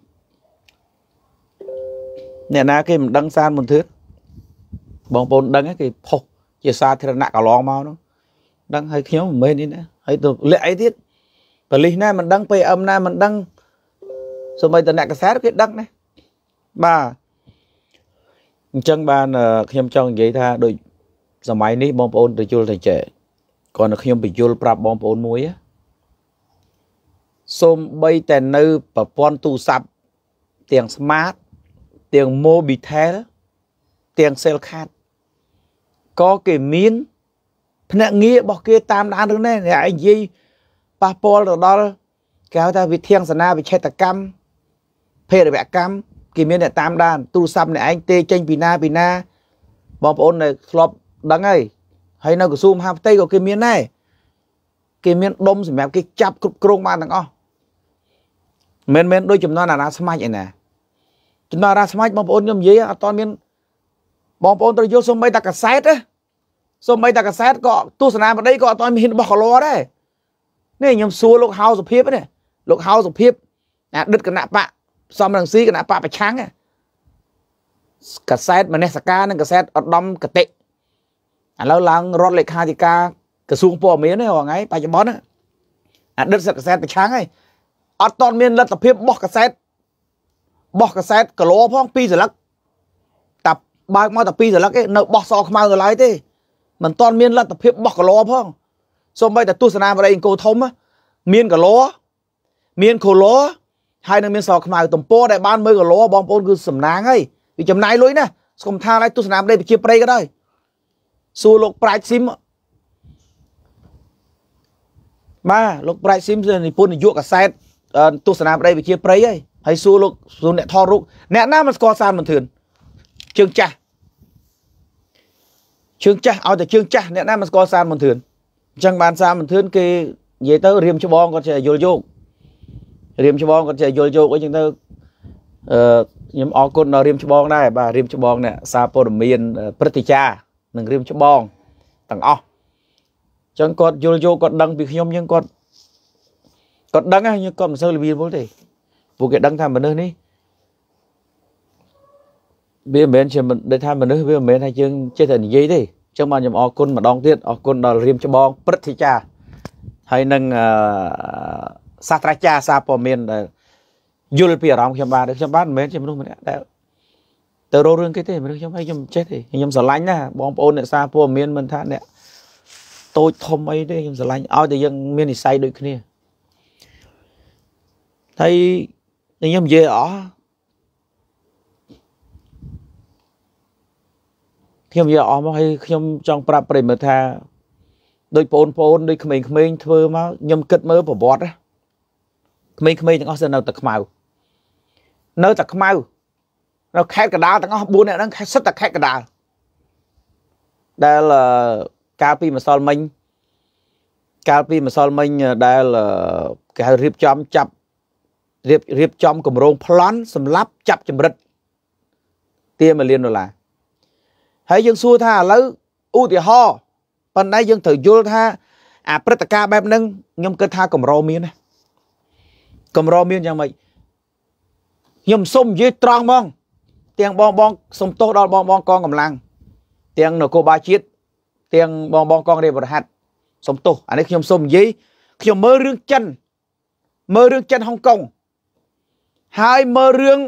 អ្នកណាគេមិនដឹងសារមន្ទិលបងប្អូនដឹងគេផុសជាសាធារណៈកន្លងមកនោះដឹងហើយខ្ញុំមិនមែននេះណាហើយទៅលាក់អីទៀតប៉ូលីសណាមិនដឹង PM ណាមិនដឹងសម្បីតអ្នកកសែតគេដឹងណាបាទអញ្ចឹងបានខ្ញុំចង់និយាយថាដូចសម័យនេះបងប្អូនទៅយល់ទៅចេះគាត់ខ្ញុំបញ្យល់ប្រាប់បងប្អូនមួយណាសូម្បីតែនៅប្រព័ន្ធទូរស័ព្ទទាំង smart ទាំង Mobitel ទាំង Cellcard ក៏គេមាន ភ្នាក់ងាររបស់គេតាមដានរឿងនេះឯងនិយាយប៉ះពាល់ទៅដល់គេហៅថាវិធានសនាវិឆេតកម្មភេរវកម្មគេមានអ្នកតាមដានទូរស័ព្ទអ្នកឯងទេចេញពីណាពីណាបងប្អូននៅធ្លាប់ដឹងហើយហើយនៅក្រសួងមហាផ្ទៃក៏គេមានដែរគេមានដុំសម្រាប់គេចាប់គ្រប់គ្រងបានទាំងអស់មិនមែនដូចចំនួនអារាស្មាច់ឯណាចំនួនអារាស្មាច់បងប្អូនខ្ញុំនិយាយអត់តមានបងប្អូនត្រូវយល់សូម្បីតែកសែតសូម្បីតែកសែតក៏ទស្សនាប្តីក៏អត់តមានរបស់កលាត់ដែរនេះខ្ញុំសួរលោកហៅសុភិបនេះលោកហៅសុភិបអាដិតគណៈបកសំរងស៊ីគណៈបកប្រឆាំងកសែតមនសការនិងកសែតឧត្តមកតិឥឡូវឡើងរដ្ឋលេខាធិការក្រសួងព័ត៌មានហ្នឹងថ្ងៃបច្ចុប្បន្នអាដិតសិទ្ធិកសែតប្រឆាំងហើយអត់តមានលទ្ធភាពបោះកាសែតបោះកាសែតគីឡូផង2សន្លឹកតាបើកមកតែ2សន្លឹកឯងនៅបោះសខ្មៅដល់ហើយទេមិនតមានលទ្ធភាពបោះគីឡូផងសូម្បីតែទស្សនាបរិយអង្គធំមានគីឡូមានគីឡូហើយនឹងមានសខ្មៅទំព័រដែលបានមើលគីឡូបងប្អូន គឺសំណាងហើយវាចំណាយលុយណាស់ស្គមថាឲ្យទស្សនាបរិយប្រជាប្រិយក៏ដោយសួរលោកប្រាជ្ញស៊ីមបាទលោកប្រាជ្ញស៊ីមនិពន្ធនយោបាយកសែតទស្សនាប្តីវិជាប្រិយហើយហើយសួរលោកសួរអ្នកថតរូបអ្នកណាមិនស្គាល់សារមន្ទឿនជើងចាស់ជើងចាស់ឲ្យតែជើងចាស់អ្នកណាមិនស្គាល់សារមន្ទឿនអញ្ចឹងបាន សារមន្ទឿនគេនិយាយទៅរៀមច្បងគាត់ចេះយល់យោគរៀមច្បងគាត់ចេះយល់យោគអីចឹងទៅអឺខ្ញុំអរគុណដល់រៀមច្បងដែរបាទរៀមច្បងអ្នកសារព័ត៌មានព្រឹទ្ធាចារ្យនិងរៀមច្បងទាំងអស់អញ្ចឹងគាត់យល់យោគគាត់ដឹងពីខ្ញុំយើងគាត់គាត់ដឹងហើយគាត់មិនសូវល្បៀលវល់ទេពួកគេដឹងថាមនុស្សនេះវាមិនមែនជាមិនដូចថាមនុស្សវាមិនមែនថាយើងចេះតែនិយាយទេអញ្ចឹងបានខ្ញុំអរគុណម្ដងទៀតអរគុណដល់រៀមច្បងព្រឹទ្ធាចារ្យហើយនឹងអឺសាស្ត្រាចារ្យសាព័ត៌មានដែលយល់ពីអារម្មណ៍ខ្ញុំបានខ្ញុំបានមិនមែនជាមនុស្សម្នាក់ដែលទៅរករឿងគេទេមនុស្សខ្ញុំហើយខ្ញុំចេះទេខ្ញុំស្រឡាញ់ណាបងប្អូនអ្នកសាព័ត៌មានមិនថាអ្នកតូចធំអីទេខ្ញុំស្រឡាញ់ឲ្យតែយើងមាននិស័យដូចគ្នាហើយខ្ញុំនិយាយអស់ខ្ញុំនិយាយអស់មកហើយខ្ញុំចង់ប្រាប់ប្រិមិត្តថាដូចបងប្អូនដូចក្មេងៗធ្វើមកខ្ញុំគិតមើលប្រវត្តិក្មេងៗទាំងអស់នៅតែខ្មៅនៅតែខ្មៅនៅខេត្តកដាលទាំងអស់4នាក់ហ្នឹងសិតតែខេត្តកដាលដែលកាលពីម្សិលមិញកាលពីម្សិលមិញដែលគេរៀបចំចាប់រៀបរៀបចំគម្រោងប្លន់សម្រាប់ចាប់ចម្រិតទា1លានដុល្លារហើយយើងសួរថាឥឡូវឧទាហរណ៍ប៉ុន្តែយើងត្រូវយល់ថា អាព្រឹត្តិការណ៍បែបហ្នឹងខ្ញុំគិតថាកម្រមានណាកម្រមានយ៉ាងម៉េចខ្ញុំសុំនិយាយត្រង់ហ្មងទាំងបងបងសុំទោសដល់បងបងកងកម្លាំងទាំងនគរបាលជាតិទាំងបងបងកងរាជបរហាត់សុំទោសអានេះខ្ញុំសុំនិយាយខ្ញុំមើលរឿងចិនមើលរឿងចិនហុងកុងហើយមើលរឿង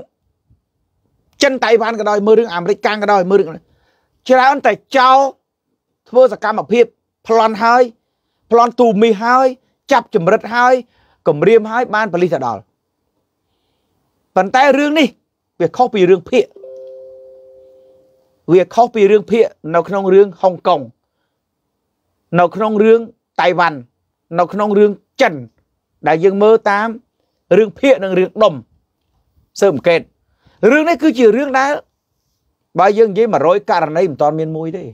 ចិនតៃវ៉ាន់ក៏ដោយមើលរឿងអាមេរិកកាំងក៏ដោយមើលរឿងច្រើនតែចោលធ្វើសកម្មភាពប្លន់ហើយប្លន់ទូមីហើយ ចាប់ចម្រិតហើយគម្រាមហើយបានប៉លិសទៅដល់ប៉ុន្តែរឿងនេះ វាខុសពីរឿងភាកវាខុសពីរឿងភាកនៅក្នុងរឿងហុងកុងនៅក្នុងរឿងតៃវ៉ាន់នៅក្នុងរឿងចិន ដែលយើងមើលតាមរឿងភាកនិងរឿងដុំស៊ើបអង្កេតរឿងនេះគឺជារឿងដែលបើយើងនិយាយ100ករណីមិនទាន់មានមួយទេ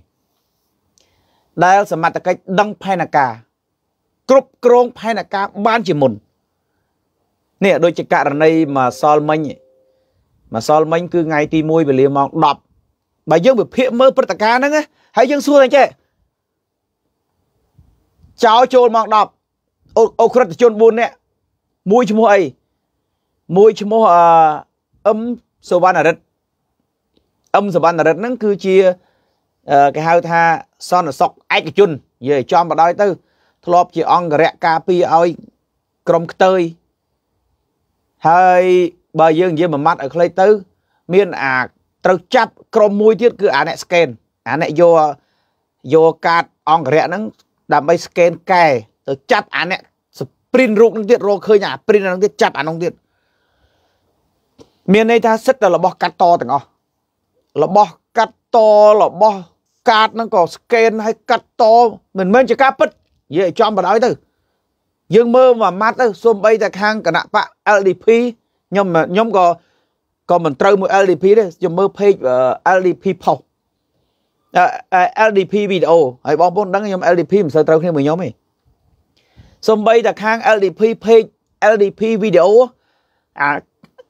ដែលសមត្ថកិច្ចដឹងផែនការគ្រប់គ្រងផែនការបានជាមុននេះដូចជាករណីមួយសល់មិញមួយសល់មិញ គឺថ្ងៃទី1វេលាម៉ោង10បើយើងវិភាគមើលព្រឹត្តិការណ៍ហ្នឹងហើយយើងសួរតែចេះចោលចូលម៉ោង10អូក្រិតជន4នាក់មួយឈ្មោះអីមួយឈ្មោះអអឹមសវណ្ណរិទ្ធអឹមសវណ្ណរិទ្ធហ្នឹងគឺជាគេហៅថាសន្តិសុខឯកជននិយាយចំបដ ாய் ទៅ ធ្លាប់ជាអង្គរៈការពារឲ្យក្រុមខ្ទើយហើយបើយើងនិយាយមួយម៉ាត់ឲ្យខ្លីទៅ មានអាត្រូវចាប់ ក្រុមមួយទៀតគឺអាអ្នកស្កេនអាអ្នកយកយកកាតអង្គរៈហ្នឹងដើម្បីស្កេនកែទៅចាប់អាអ្នកស្ព្រិនរូបហ្នឹងទៀតរកឃើញអាព្រិនហ្នឹងទៀតចាប់អានោះទៀតមានន័យថាសិទ្ធិតែរបស់កាត់តទាំងអស់របស់កាត់តរបស់កាតហ្នឹងក៏ស្កេនឲ្យកាត់តមិនមែនជាការពិតនិយាយឲ្យចំបណ្ដោយទៅយើងមើលមួយម៉ាត់ទៅសូម្បីតែខាងគណៈបក LDP ខ្ញុំខ្ញុំក៏ក៏មិនត្រូវមួយ LDP ទេខ្ញុំមើល page LDP post LDP វីដេអូហើយបងប្អូនដឹងខ្ញុំ LDP មិនសូវត្រូវគ្នាមួយខ្ញុំទេសំបីតែខាង LDP page LDP វីដេអូអា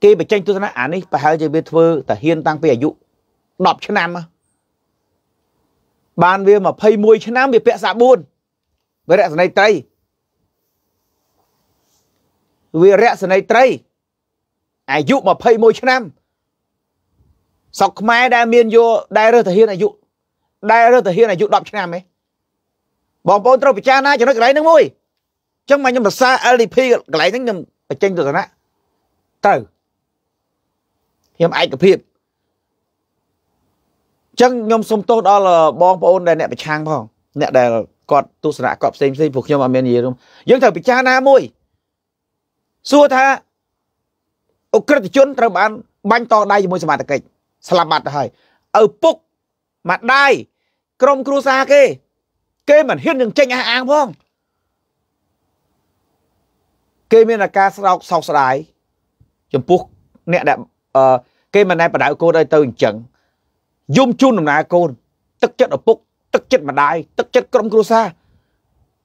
គេបញ្ចេញទស្សនៈអានេះប្រហែលជាវាធ្វើ តាហ៊ានតាំងពីអាយុ10ឆ្នាំបានវា21ឆ្នាំវាពាក់សាបួនវារៈសណីត្រីវារៈសណីត្រីអាយុ21ឆ្នាំសក់ខ្មែរដែលមានយកដែលរើសតាហ៊ានអាយុដែលរើសតាហ៊ានអាយុ10ឆ្នាំហ៎បងប្អូនត្រូវពិចារណាចំណុចកន្លែងហ្នឹងមួយអញ្ចឹងមកខ្ញុំសរសើរ LDP កន្លែងហ្នឹងខ្ញុំបញ្ចេញទស្សនៈត្រូវខ្ញុំឯកភាពអញ្ចឹងខ្ញុំសុំទោសដល់បងប្អូនដែលអ្នកប្រឆាំងផងអ្នកដែលគាត់ទស្សនៈគាត់ផ្សេងផ្សេងពួកខ្ញុំអត់មាននិយាយរួមយើងត្រូវពិចារណាមួយសួរថាអ ுக ្រិតជនត្រូវបានបាញ់តដៃជាមួយសមាជិក ស្លាប់បាត់ទៅហើយឪពុកម្ដាយក្រុមគ្រួសារគេ គេមិនហ៊ាននឹងចេញអះអាងផងគេមានអាការស្រោកសោកស្ដាយ ចំពោះអ្នកដែលគេមិនណែបដៅកូនឲ្យទៅអញ្ចឹងយំជូនដំណើរកូន ទឹកចិត្តឪពុក ទឹកចិត្តម្ដាយទឹកចិត្តក្រុមគ្រួសារ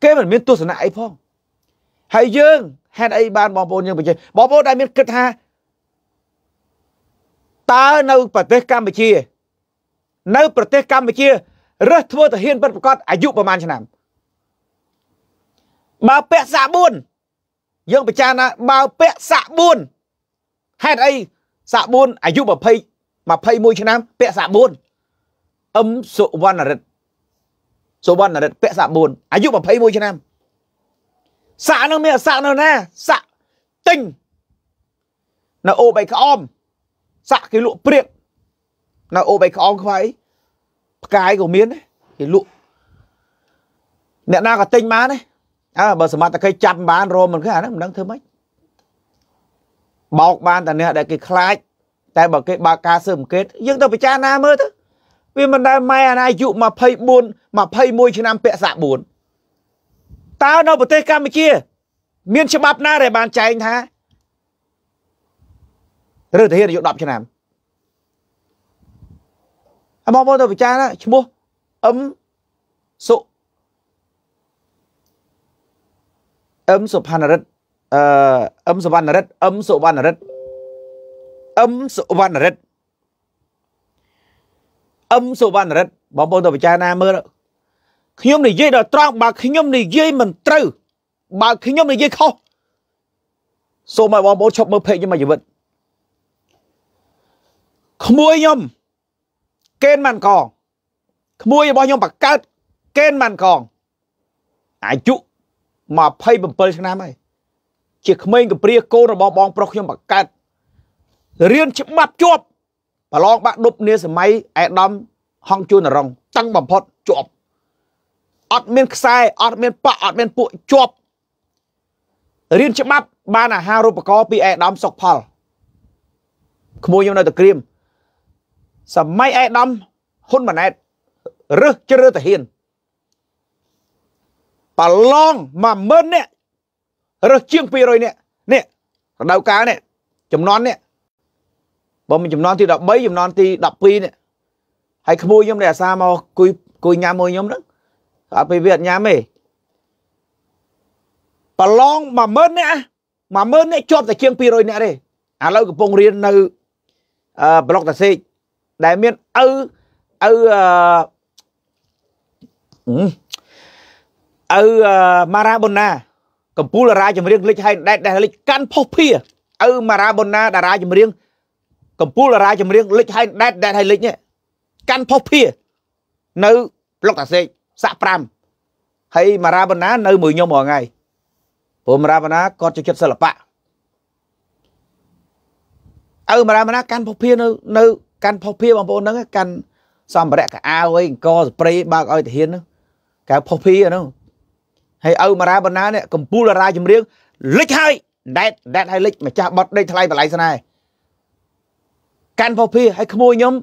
គេមិនមានទស្សនៈអីផងហើយយើងហេតុអីបានបងប្អូនយើងបញ្ចេះបងប្អូនដែលមានគិតថាតើនៅប្រទេសកម្ពុជា នៅ ប្រទេសកម្ពុជារើសធ្វើតាហានពិតប្រកបអាយុប្រហែលឆ្នាំបើពាក់សាក់4យើងពិចារណាបើពាក់សាក់4ហេតុអីសាក់4អាយុ20 21ឆ្នាំពាក់សាក់4អឹមសុវណ្ណរិទ្ធសុវណ្ណរិទ្ធពាក់សាក់4អាយុ21ឆ្នាំសាក់នឹងមានសាក់នៅណាសាក់ទិញនៅអូបៃក្អមសាក់គេលក់ព្រៀកនៅអូបៃក្អមខ្វៃផ្កាយក៏មានគេលក់អ្នកណាក៏ទិញបានណាអើបើសមត្ថកិច្ចចាប់បានរមមិនគេអាហ្នឹងមិនដឹងធ្វើម៉េចបោកបានតែអ្នកដែលគេខ្លាច តែបើគេបើកការស៊ើបអង្កេតយើងទៅពិចារណាមើលទៅវាមិនដែលម៉ែអាណាអាយុ24 21ឆ្នាំពាក់សាក់4តើនៅប្រទេសកម្ពុជា មាន ច្បាប់ណាដែលបានចែងថាឬទាហានអាយុ10ឆ្នាំអមបងទៅពិចារណាឈ្មោះអឹមសុអឹមសុផានរិទ្ធអឺអឹមសវណ្ណរិទ្ធអឹមសុវណ្ណរិទ្ធអឹមសុវណ្ណរិទ្ធអឹមសុវណ្ណរិទ្ធបងប្អូនទៅពិចារណាមើលខ្ញុំនិយាយដល់ត្រង់បើខ្ញុំនិយាយមិនត្រូវបើខ្ញុំនិយាយខុសសូមឲ្យបងប្អូនឈប់មើលភេកខ្ញុំមកជីវិតក្មួយខ្ញុំកេនមានកងក្មួយរបស់ខ្ញុំបកើតកេនមានកងអាយុ27ឆ្នាំហើយជាក្មេងកំព្រាកូនរបស់បង ប្រុសខ្ញុំបកើតរៀនច្បាប់ជាប់ប្រឡងបាក់ដប់នាសម័យអេដាមហងជួនរងតឹងបំផុតជាប់អត់មានខ្សែអត់មានប៉ាក់អត់មានពួកជាប់រៀនច្បាប់បានអាហារូបករណ៍ពីអេដាមសុកផលក្មួយខ្ញុំនៅតែក្រៀមសម័យអេដាមហ៊ុនម៉ាណែតរើសជ្រើសតាហ៊ានប្រឡង10000នាក់រើសជាង200នាក់នេះរដូវកាលនេះចំនួននេះបើមិនចំនួនទី13ចំនួនទី12នេះហើយក្មួយខ្ញុំដែលអាសាមកគួយគួយញ៉ាំមួយខ្ញុំហ្នឹងអត់ពេលវាអត់ញ៉ាំទេប្រឡង10000នាក់10000នាក់ជាប់តែជាង200នាក់ទេឥឡូវកំពុងរៀននៅអឺប្លុកតាសេកដែលមានឪឪអឺឪម៉ារ៉ាប៊ូណាកំពូលរាចម្រៀងលិចហែងដែតដែលលិចកាន់ផុសភាឪម៉ារ៉ាប៊ូណាតារាចម្រៀងកំពូលរាចម្រៀងលិចហែងដែតដែលហើយលិចនេះកាន់ផុសភានៅប្លុកតាសេកសាក់5ហើយម៉ារ៉ាប៊ូណានៅមួយខ្ញុំរាល់ថ្ងៃព្រោះម៉ារ៉ាប៊ូណាគាត់ចូលចិត្តសិល្បៈឪម៉ារ៉ាប៊ូណាកាន់ផុសភានៅនៅកាន់ផុសភាបងប្អូនហ្នឹងកាន់សម្ភារៈកៅអៅអីអង្គស្ព្រេបើកឲ្យទាហានហ្នឹងកៅផុសភាហ្នឹងហើយឪមារាបណ្ណានេះកំពូលតារាចម្រៀងលិចហើយដេតដេតហើយលិចម្ចាស់បត់ដេកថ្លៃបល័យស្នេហ៍កាន់ផុសភីហើយក្មួយខ្ញុំ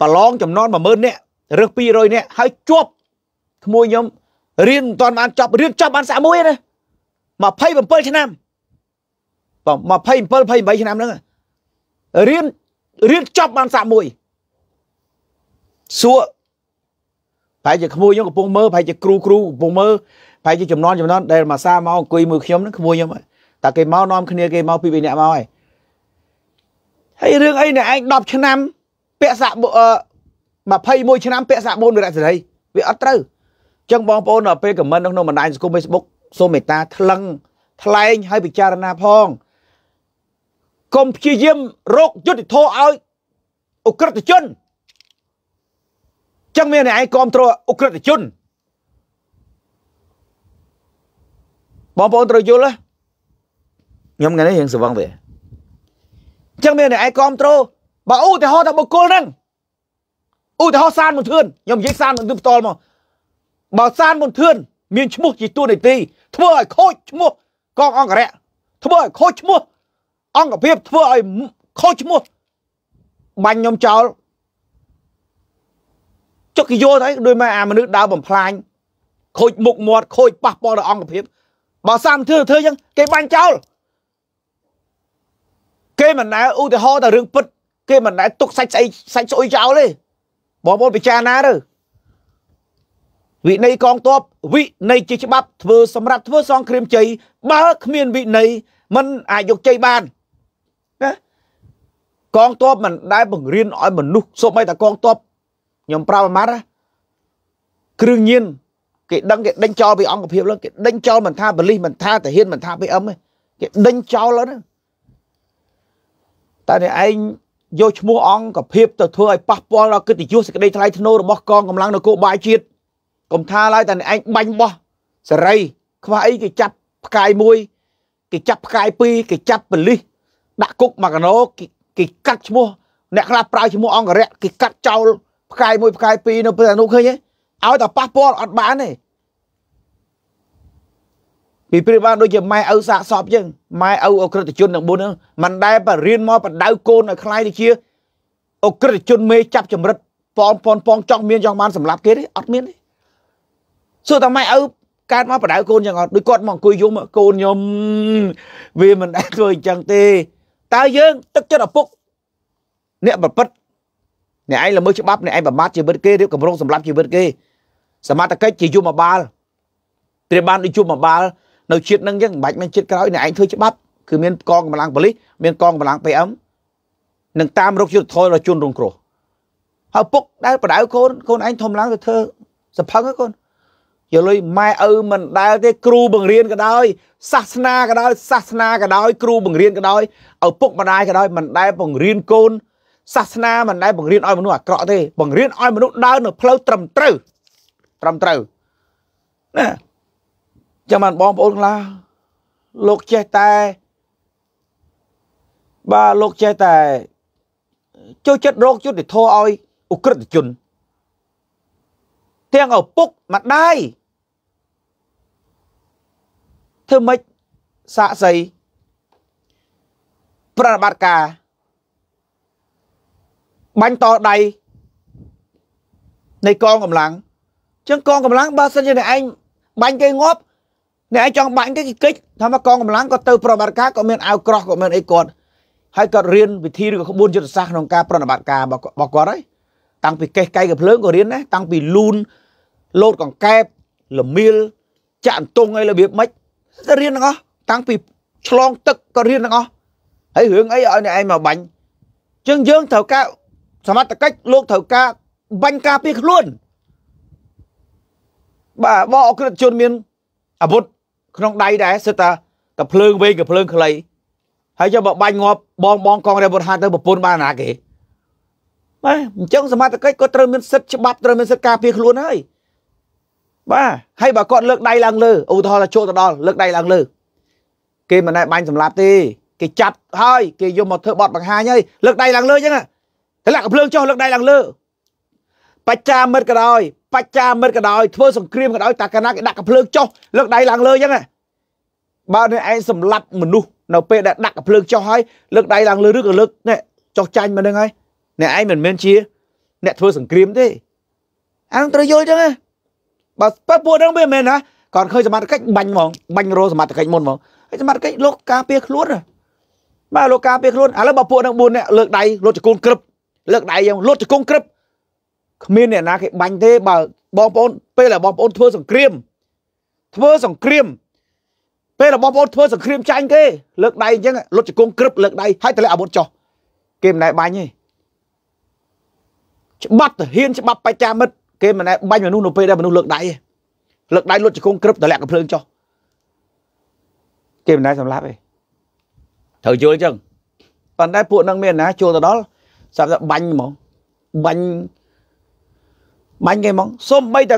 ប្រឡងចំនួន10000នាក់រើស200នាក់ហើយជាប់ក្មួយខ្ញុំរៀនមិនទាន់បានចប់រៀនចប់បានសាក់មួយណា27ឆ្នាំ27 28ឆ្នាំហ្នឹងរៀនរៀនចប់បានសាក់មួយសួរប្រហែលជាក្មួយខ្ញុំកំពុងមើលប្រហែលជាគ្រូគ្រូកំពុងមើលប្រហែលជាចំនួនចំនួនដែលមួយសាមកអង្គុយមួយខ្ញុំនឹងក្មួយខ្ញុំតែគេមកនាំគ្នាគេមកពីពីអ្នកមកហើយហើយរឿងអីអ្នកឯង10ឆ្នាំពាក់សាក់21ឆ្នាំពាក់សាក់បូនរៈសេរីវាអត់ត្រូវអញ្ចឹងបងប្អូនដល់ពេលខមមិននៅក្នុងបណ្ដាញសង្គម Facebook សូមមេត្តាថ្លឹងថ្លែងឲ្យពិចារណាផងកុំព្យាយាមរកយុទ្ធធរឲ្យអ ுக ្រិតជនអញ្ចឹងមានអ្នកឯងគ្រប់គ្រងអ ுக ្រិតជនបងប្អូនត្រូវយល់ខ្ញុំថ្ងៃនេះរៀងសង្វឹងវាអញ្ចឹងមានអ្នកឯងគ្រប់ត្រូលបើឧទាហរណ៍ថាបុគ្គលហ្នឹងឧទាហរណ៍សានមន្តធឿនខ្ញុំនិយាយសានមន្តធឿនផ្ទាល់មកបើសានមន្តធឿនមានឈ្មោះ ជាតួនាទីធ្វើឲ្យខូចឈ្មោះកងអង្គរៈធ្វើឲ្យខូចឈ្មោះអង្គភាពធ្វើឲ្យខូចឈ្មោះបាញ់ខ្ញុំចោលចុះគេយល់ទៅដូចមកអាមនុស្សដើរបំផ្លាញខូចមុខមាត់ខូចប៉ះពាល់ដល់អង្គភាពបើសាមធ្វើធ្វើអញ្ចឹងគេបាញ់ចោលគេមិនដែលឧទាហរណ៍តែរឿងពិតគេមិនដែលទុកសាច់ស្អីសាច់ស្អុយចោលទេបងប្អូនពិចារណាទៅវិន័យកងទ័ពវិន័យជាច្បាប់ធ្វើ សម្រាប់ធ្វើសងគ្រាមជ័យបើគ្មានវិន័យมันអាចយកជ័យបានណាកងទ័ពមិនដែលបង្រៀនឲ្យមនុស្សសូម្បីតែកងទ័ពខ្ញុំប្រាប់អាម៉ាត់គ្រឿងញៀនគេដឹងគេដេញចោលពីអង្គភាពលើគេដេញចោលមិនថាបលិសមិនថាតាហ៊ានមិនថាពីអឹមទេគេដេញចោលហ្នឹងតែនេះឯងយកឈ្មោះអង្គភាពទៅធ្វើឲ្យប៉ះពាល់ដល់កិត្តិយសសេចក្តីថ្លៃថ្នូររបស់កងកម្លាំងនគរបាលជាតិកុំថាឡើយតែឯងបាញ់បោះសេរី ខ្វះអីគេចាប់ផ្កាយមួយគេចាប់ផ្កាយពីរគេចាប់បលិសដាក់គុកមកកណោគេកាត់ឈ្មោះអ្នកខ្លះប្រើឈ្មោះអង្គរៈគេកាត់ចោលផ្កាយមួយផ្កាយពីរនៅពេលនោះឃើញទេឲ្យតែប៉ះពាល់អត់បានទេពីព្រោះបានដូចជាម៉ែឪសាកសពចឹងម៉ែឪអក្រិតជនទាំង4ហ្នឹងមិនដែលបរៀនមកបដៅកូនឲ្យខ្លាយទៅជាអក្រិតជនមេចាប់ចម្រិតប៉នប៉នប៉ងចង់មានចង់បានសម្រាប់គេទេអត់មានទេសួរតើម៉ែឪកើតមកបដៅកូនចឹងអត់ដូចគាត់មកអង្គុយយំកូនខ្ញុំវាមិនដែលធ្វើអញ្ចឹងទេតើយើងទឹកចិត្តឪពុកអ្នកប្រព្រឹត្តអ្នកឯងល្មើសច្បាប់អ្នកឯងប្រមាថជីវិតគេរៀបកំរងសម្រាប់ជីវិតគេសមត្ថកិច្ចជាយុមបាលព្រាបានដូចយុមបាល នៅជាតិនឹងអញ្ចឹងមិនបាច់មានជាតិក្រោយអ្នកឯងធ្វើច្បាប់គឺមានកងកម្លាំងប៉ូលីសមានកងកម្លាំង PM នឹងតាមរកយុទ្ធធរដល់ជនរងគ្រោះហើយពុកដែលបដៅកូនកូនឯងធំឡើងទៅធ្វើសភឹងកូនយកលុយម៉ែឪមិនដែលទេគ្រូបង្រៀនក៏ដោយសាសនាក៏ដោយសាសនាក៏ដោយ គ្រូបង្រៀនក៏ដោយឪពុកម្ដាយក៏ដោយមិនដែលបង្រៀនកូនសាសនាមិនដែលបង្រៀនឲ្យមនុស្សអាក្រក់ទេបង្រៀនឲ្យមនុស្សដើរនៅផ្លូវត្រឹមត្រូវត្រឹមត្រូវណាចាំបានបងប្អូនខ្លះលោកចេះតែបាទលោកចេះតែចូលចិត្តរោគយុទ្ធធរឲ្យអ ுக ្រិតជនទាំងឪពុកម្ដាយធ្វើម៉េចសាកសីប្រតិបត្តិការបាញ់តដៃនៃកងកម្លាំងចឹងកងកម្លាំងបើសិនជាអ្នកឯងបាញ់គេងាប់អ្នកឯងចង់បាញ់គេគេគិចថាមកកងកម្លាំងក៏ទៅប្រតិបត្តិការក៏មានអាវក្រោះក៏មានអីគាត់ហើយគាត់រៀនវិធីឬក៏ក្បួនយុទ្ធសាស្ត្រក្នុងការប្រតិបត្តិការរបស់គាត់ហើយតាំងពីកេះកៃកភ្លើងក៏រៀនដែរតាំងពីលូនលោតកង្កែបលមៀលចាក់អន្ទង់អីរបៀបម៉េចទៅរៀនទាំងអស់តាំងពីឆ្លងទឹកក៏រៀនទាំងអស់ហើយរឿងអីឲ្យអ្នកឯងមកបាញ់ចឹងយើងត្រូវការសមត្ថកិច្ចលោកត្រូវការបាញ់ការពារខ្លួនបាទបោអក្រិតជនមានអាវុធក្នុងដៃដែរសិតតាកភ្លើងវែងកភ្លើងខ្លីហើយចុះបើបាញ់ងាប់បងបងកងរាជវុធហាទៅប្រពន្ធបានណាគេបាទអញ្ចឹងសមត្ថកិច្ចគាត់ត្រូវមានសិទ្ធិច្បាប់ត្រូវមានសិទ្ធិការពារខ្លួនហើយបាទហើយបើគាត់លើកដៃឡើងលើឧទាហរណ៍ថាចូលទៅដល់លើកដៃឡើងលើគេមិនដែលបាញ់សម្លាប់ទេគេចាប់ហើយគេយកមកធ្វើបទបង្ហាញហើយលើកដៃឡើងលើអញ្ចឹងតែលាក់កភ្លើងចុះលើកដៃឡើងលើបច្ចាមិត្តក៏ដោយបច្ចាមិត្តក៏ដោយធ្វើសង្គ្រាមក៏ដោយតាកាណាគេដាក់កំភ្លើងចុះលើកដៃឡើងលើអញ្ចឹងបើនេះឯងសម្លាប់មនុស្សនៅពេលដែលដាក់កំភ្លើងចុះហើយលើកដៃឡើងលើឬក៏លើកនេះចុះចាញ់មកនឹងហើយអ្នកឯងមិនមែនជាអ្នកធ្វើសង្គ្រាមទេអានឹងត្រូវយល់អញ្ចឹងបើប៉ះពួកនឹងវាមិនមែនណាគាត់ឃើញសមត្ថកិច្ចបាញ់ហ្មងបាញ់រោសមត្ថកិច្ចមុនហ្មងហើយសមត្ថកិច្ចលោកការពារខ្លួនបាទលោកការពារខ្លួនឥឡូវបើពួកនឹង4នាក់លើកដៃលោកជង្គង់ក្រឹបលើកដៃយ៉ាងលោកជង្គង់ក្រឹបគ្មានអ្នកណាគេបាញ់ទេបើបងប្អូនពេលដែលបងប្អូនធ្វើសង្គ្រាមធ្វើសង្គ្រាម ពេលដែលបងប្អូនធ្វើសង្គ្រាមចាញ់គេ លើកដៃអញ្ចឹងលុតជង្គង់ក្រឹបលើកដៃហើយតម្លាក់អាវុធចុះគេមិនដែលបាញ់ទេច្បាប់ទាហានច្បាប់បច្ចាមិត្តគេមិនដែលបាញ់មនុស្សនៅពេលដែលមនុស្សលើកដៃទេលើកដៃលុតជង្គង់ក្រឹបតម្លាក់កំភ្លើងចុះគេមិនដែលសម្លាប់ទេត្រូវយល់អញ្ចឹងប៉ុន្តែពួកនឹងមានណាចូលទៅដល់ស្រាប់តែបាញ់ហ្មងបាញ់បាញ់គេហ្មងសូម្បីតែ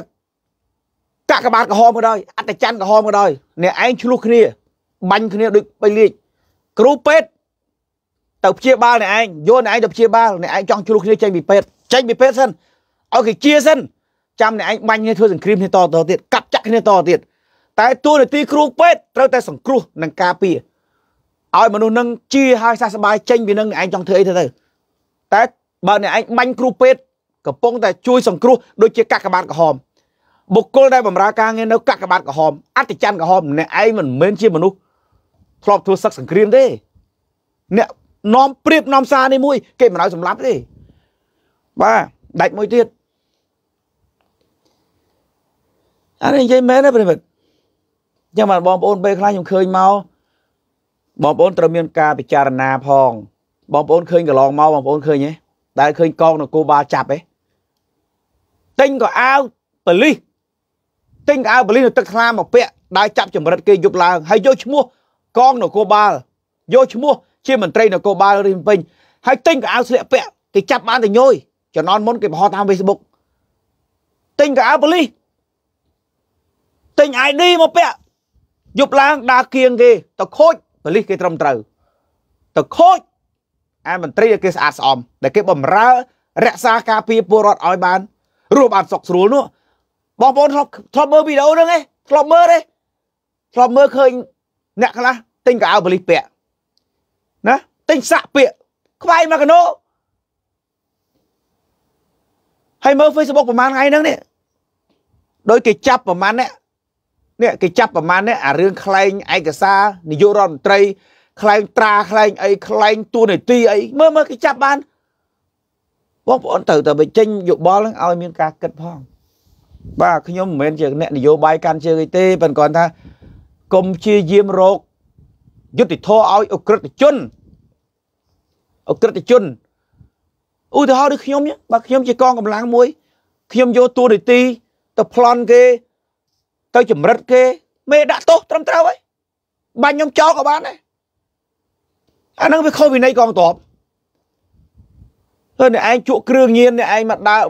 កាក់កបាទក្រហមក៏ដោយអត្តច័ន្ទក្រហមក៏ដោយអ្នកឯងឆ្លោះគ្នាបាញ់គ្នាដូចបីលេខគ្រូពេទ្យទៅព្យាបាលអ្នកឯងយកអ្នកឯងទៅព្យាបាលអ្នកឯងចង់ឆ្លោះគ្នាចេញពីពេទ្យចេញពីពេទ្យសិនឲ្យគេជាសិនចាំអ្នកឯងបាញ់គ្នាធ្វើសង្គ្រាមគ្នាតទៅទៀតកាប់ចាក់គ្នាតទៀតតែតួនាទីគ្រូពេទ្យត្រូវតែ សង្គ្រោះនិងការពារឲ្យមនុស្សនឹងជាឲ្យសះស្បើយចេញពីនឹងឯងចង់ធ្វើអីទៅទៅតែបើអ្នកឯងបាញ់គ្រូពេទ្យកំពុងតែជួយសង្គ្រោះដូចជាកាកបាទក្រហមបុគ្គលដែលបម្រើការងារនៅកាកបាទក្រហមអតិច័ន្ទក្រហមអ្នកឯងមិនមែនជាមនុស្សធ្លាប់ធ្វើសឹកសង្គ្រាមទេ អ្នកនាំព្រៀបនាំសារនេះមួយគេមិនឲ្យសម្លាប់ទេបាទដាច់មួយទៀតអានេះនិយាយមែនទេប្រិមិត្តចឹងបាទបងប្អូនពេលខ្លះខ្ញុំឃើញមកបងប្អូនត្រូវមានការពិចារណាផងបងប្អូនឃើញកន្លងមកបងប្អូនឃើញទេដែលឃើញកងនគរបាលចាប់ទេទិញក៏អាវបលិសទិញអាវបលិសនៅទឹកថ្លាមកពាក់ដើរចាប់ចម្រិតគេយប់ឡើង ហើយយកឈ្មោះកងនគរបាលយកឈ្មោះជាមន្ត្រីនគរបាលរៀមពេញហើយទិញក៏អាវស្លៀកពាក់គេចាប់បានតែញយចំណន់មុនគេបង្ហោះតាម Facebook ទិញក៏អាវបលិសទិញ ID មកពាក់យប់ឡើងដើរគៀងគេតខូចបលិសគេត្រឹមត្រូវតខូចអាមន្ត្រីគេស្អាតស្អំដែលគេបំរើ រក្សាការពារពលរដ្ឋឲ្យបានរស់បានសុខស្រួលនោះបងប្អូនធ្លាប់ធ្លាប់មើលវីដេអូហ្នឹងឯងធ្លាប់មើលទេធ្លាប់មើលឃើញអ្នកខ្លះទិញកៅអៅបលិសពាក់ណាទិញសាក់ពាក់ខ្វាយមកកណូហើយមើល Facebook ប្រហែលថ្ងៃហ្នឹងនេះដោយគេចាប់ប្រហែលនេះនេះគេចាប់ប្រហែលនេះអារឿងខ្លែងឯកសារនយោបាយរដ្ឋមន្ត្រីខ្លែងត្រាខ្លែងអីខ្លែងទួលនីតិអីមើលមើលគេចាប់បានបងប្អូនត្រូវតែបញ្ចេញយោបល់ឲ្យមានការគិតផង បាទខ្ញុំមិនមែនជាអ្នកនយោបាយកាន់ជើងអីទេប៉ុន្តែគាត់ថាកុំជាយាមរោគយុទ្ធធរឲ្យអក្រិតជនអក្រិតជនឧទាហរណ៍ដូចខ្ញុំបើខ្ញុំជាកងកម្លាំងមួយខ្ញុំយកតួនាទី ទៅប្លន់គេ ទៅចម្រិតគេមេដាក់ទោសត្រឹមត្រូវហើយបាញ់ខ្ញុំចោលក៏បានដែរអានឹងវាខុសវិន័យកងទ័ពទៅអ្នកឯងជក់គ្រឿងញៀនអ្នកឯងមកដើរ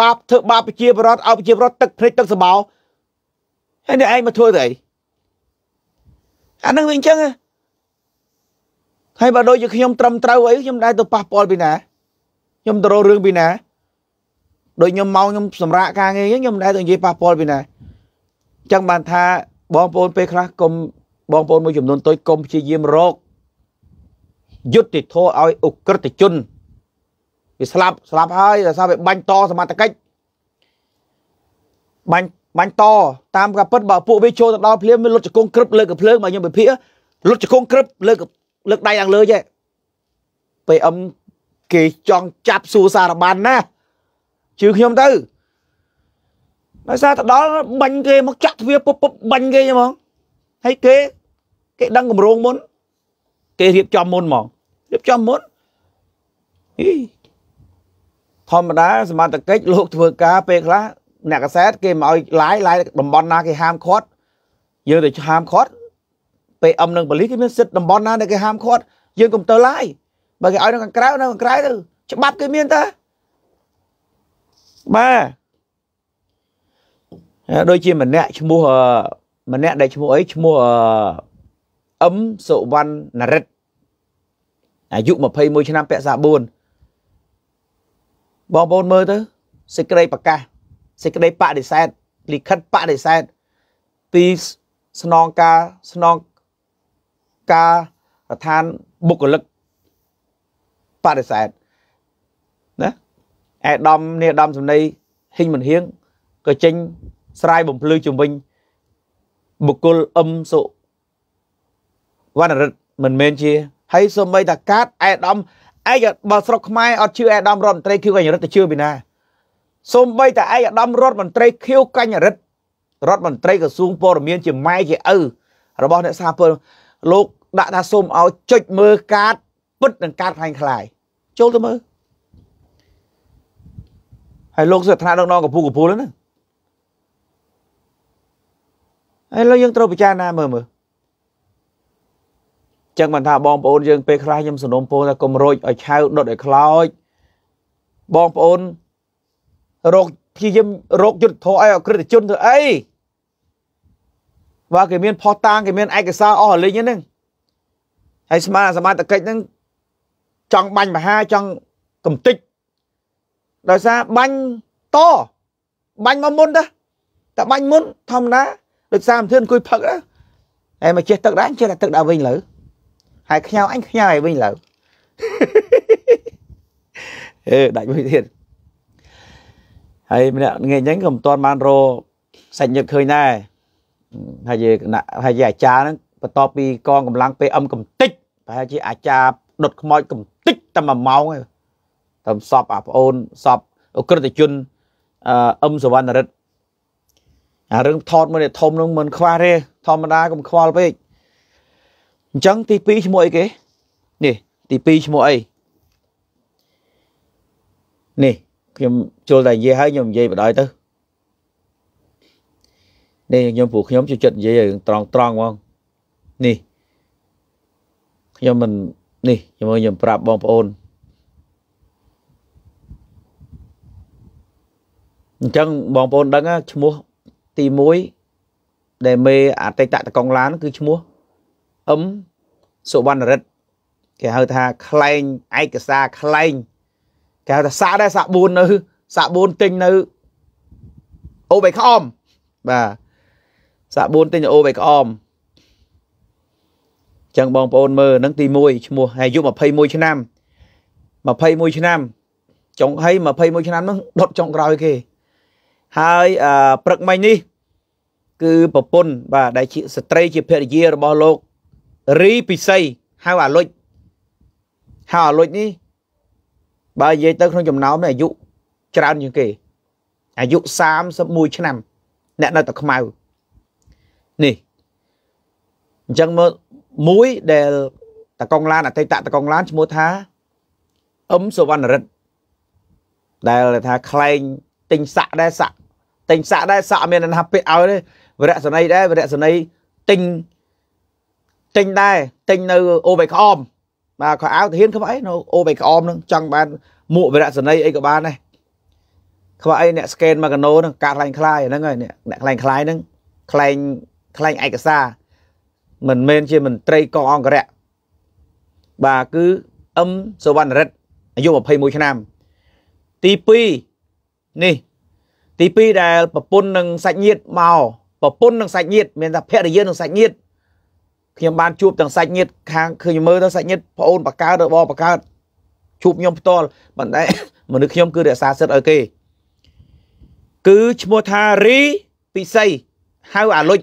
បាបធ្វើបាបប្រជាពលរដ្ឋឲ្យប្រជាពលរដ្ឋទឹកភ្លេចទឹកសម្បោហើយអ្នកឯងមកធ្វើទៅអីអានឹងវាអញ្ចឹងហើយបើដូចជាខ្ញុំត្រឹមត្រូវអីខ្ញុំដែរទៅប៉ះពាល់ពីណាខ្ញុំទៅរករឿងពីណាដូចខ្ញុំមកខ្ញុំសម្រាកការងារខ្ញុំមិនដែរទៅនិយាយប៉ះពាល់ពីណាអញ្ចឹងបានថាបងប្អូនពេលខ្លះកុំបងប្អូនមួយចំនួនតូចកុំព្យាយាមរកយុទ្ធធម៌ឲ្យអุกក្រិតជនវាស្លាប់ស្លាប់ហើយដោយសារវាបាញ់តសមត្ថកិច្ចបាញ់បាញ់តតាមការពិតបើពួកវាចូលទៅដល់ភ្លាមវាលុតជង្គង់ក្រឹបលើកភ្លើងបើខ្ញុំពិភាក្សាលុតជង្គង់ក្រឹបលើកលើកដៃឡើងលើចេះ PM គេចង់ចាប់សួរសារបានណាជឿខ្ញុំទៅដោយសារទៅដល់បាញ់គេមកចាក់ទ្វារពុបពុបបាញ់គេហ្មងហើយគេគេដឹងកម្រងមុនគេរៀបចំមុនហ្មងរៀបចំមុនអីធម្មតាសមត្ថកិច្ចលោកធ្វើការពេលខ្លះអ្នកកសែតគេមកឲ្យឡាយឡាយតំបន់ណាគេហាមឃាត់យើងទៅហាមឃាត់ពេលអឹមនឹងប៉ូលីសគេមានសិទ្ធិតំបន់ណាដែលគេហាមឃាត់យើងកុំទៅឡាយបើគេឲ្យនៅខាងក្រៅនៅខាងក្រៅទៅច្បាប់គេមានតាបាទដូចជាម្នាក់ឈ្មោះម្នាក់ដែលឈ្មោះអីឈ្មោះអឹមសុវណ្ណរិទ្ធអាយុ21ឆ្នាំពាក់សា4បងប្អូនមើលទៅសេចក្តីប្រកាសសេចក្តីបដិសេធលិខិតបដិសេធពីស្នងការស្នងការរដ្ឋានបុគ្គលិកបដិសេធណាអេដាមនេះអេដាមសំណីហ៊ីងមិនហៀងក៏ចេញស្រាយបំភ្លឺជំវិញបុគ្គលអឹមសុវណ្ណរិទ្ធមិនមែនជាហើយសូម្បីតែកាតអេដាមឯកបើស្រុកខ្មែរអត់ជឿឯកឧត្តមរដ្ឋមន្ត្រីឃីវកញ្ញរិទ្ធទៅជឿពីណាសូម្បីតែឯកឧត្តមរដ្ឋមន្ត្រីឃីវកញ្ញរិទ្ធរដ្ឋមន្ត្រីក្រសួងព័ត៌មានជាម៉ែជាឪរបស់អ្នកសាពលលោកដាក់ថាសូមឲ្យចុចមើលកាតពិតនិងកាតខ្លាំងខ្លាយ ចូលទៅមើលហើយលោកសិទ្ធិឋានដងដងកពូកពូលហ្នឹងឥឡូវយើងត្រូវពិចារណាមើលមើលចឹងបានថាបងប្អូនយើងពេលខ្លះខ្ញុំសនុំពោថាកុំរោចឲ្យឆៅដុតឲ្យខ្លោចបងប្អូនរោគព្យាយាមរោគយុទ្ធធរឲ្យអក្រិតជនធ្វើអីបាទគេមានផោះតាងគេមានឯកសារអស់រលីងហ្នឹងហើយស្មារសមត្ថកិច្ចហ្នឹងចង់បាញ់មហាចង់កំតិចដោយសារបាញ់តបាញ់មកមុនតាតែបាញ់មុនធម្មតាដោយសារមិនធឿនអង្គុយផឹកណាហើយមកចេះទឹកដែរចេះតែទឹកដាក់វិញលើហើយខ្ញៅអញខ្ញៅឲ្យវិញឡើយអេដាច់មួយទៀតហើយម្នាក់ងាយអញ្ចឹងក៏មិនទាន់បានរកសាច់ញឹកឃើញដែរហើយជាគណៈហើយជាអាចារ្យហ្នឹងបន្ទាប់ពីកងកម្លាំង PM កំតិចប្រហែលជាអាចារ្យដុតខ្មោចកំតិចតែមួយម៉ោងទេតាមសពអាប្អូនសពអក្រិតជនអឹមសវណ្ណរិទ្ធអារឿងថតមួយនេះធំនឹងមិនខ្វះទេធម្មតាកុំខ្វល់ពេកអញ្ចឹងទី2ឈ្មោះអីគេនេះទី2ឈ្មោះអីនេះខ្ញុំចូលតែនិយាយហើយខ្ញុំនិយាយបដ ாய் ទៅនេះខ្ញុំពួកខ្ញុំជួយចិត្តនិយាយឲ្យត្រង់ត្រង់ហ្មងនេះខ្ញុំមិននេះខ្ញុំខ្ញុំប្រាប់បងប្អូនអញ្ចឹងបងប្អូនដឹងឈ្មោះទី1ដែលមេអតីតតកងឡានគឺឈ្មោះអឹមសុវណ្ណរិទ្ធគេហៅថាខ្លែងឯកសារខ្លែងគេហៅថាសាក់ដែរសាក់4នៅ សាក់4ទិញនៅអូបៃក្អមបាទសាក់4ទិញអូបៃក្អមចឹងបងប្អូនមើលនឹងទី1ឈ្មោះអាយុ21ឆ្នាំ21ឆ្នាំចុងហី21ឆ្នាំនោះដុតចុងក្រោយគេហើយព្រឹកមិញនេះ គឺប្រពន្ធបាទដែលជាស្ត្រីជាភរិយារបស់លោករីពិសីហៅអាលុចហៅអាលុចនេះបើនិយាយទៅក្នុងចំណោមនេះអាយុច្រើនជាងគេអាយុ31ឆ្នាំអ្នកនៅតែខ្មៅនេះអញ្ចឹងមើលមួយដែល តកងឡានអតីតតកងឡានឈ្មោះថាអឹមសវណ្ណរិទ្ធដែលថាខ្លែងទិញស័កដែរស័កទិញស័កដែរស័កមានន័យថាពាក់ឲ្យទេវរៈសនីដែរវរៈសនីទិញទិញដែរទិញនៅអូបៃក្អមបាទខោអាវទៅហ៊ានខ្វះអីនៅអូបៃក្អមនឹងចង់បានមួកវិរៈសនីអីក៏បានដែរខ្វះអីអ្នកស្កេនមកកាណូនឹងការខ្លាញ់ខ្លាយហ្នឹងហើយអ្នកខ្លាញ់ខ្លាយហ្នឹងខ្លែងខ្លែងឯកសារមិនមែនជាមន្ត្រីកងអង្គរៈបាទគឺអឹមសវណ្ណរិទ្ធអាយុ21ឆ្នាំទី2នេះទី2ដែលប្រពន្ធនឹងសាច់ញាតិមកប្រពន្ធនឹងសាច់ញាតិមានថាភរិយានឹងសាច់ញាតិខ្ញុំបានជួបទាំងសាច់ញាតិខាងខ្ញុំមើលទៅសាច់ញាតិប្អូនបកកើតរបស់បកកើតជួបខ្ញុំផ្ទាល់ប៉ុន្តែមនុស្សខ្ញុំគឺរក្សាសិទ្ធឲ្យគេគឺឈ្មោះថារីពិសីហៅអាលុច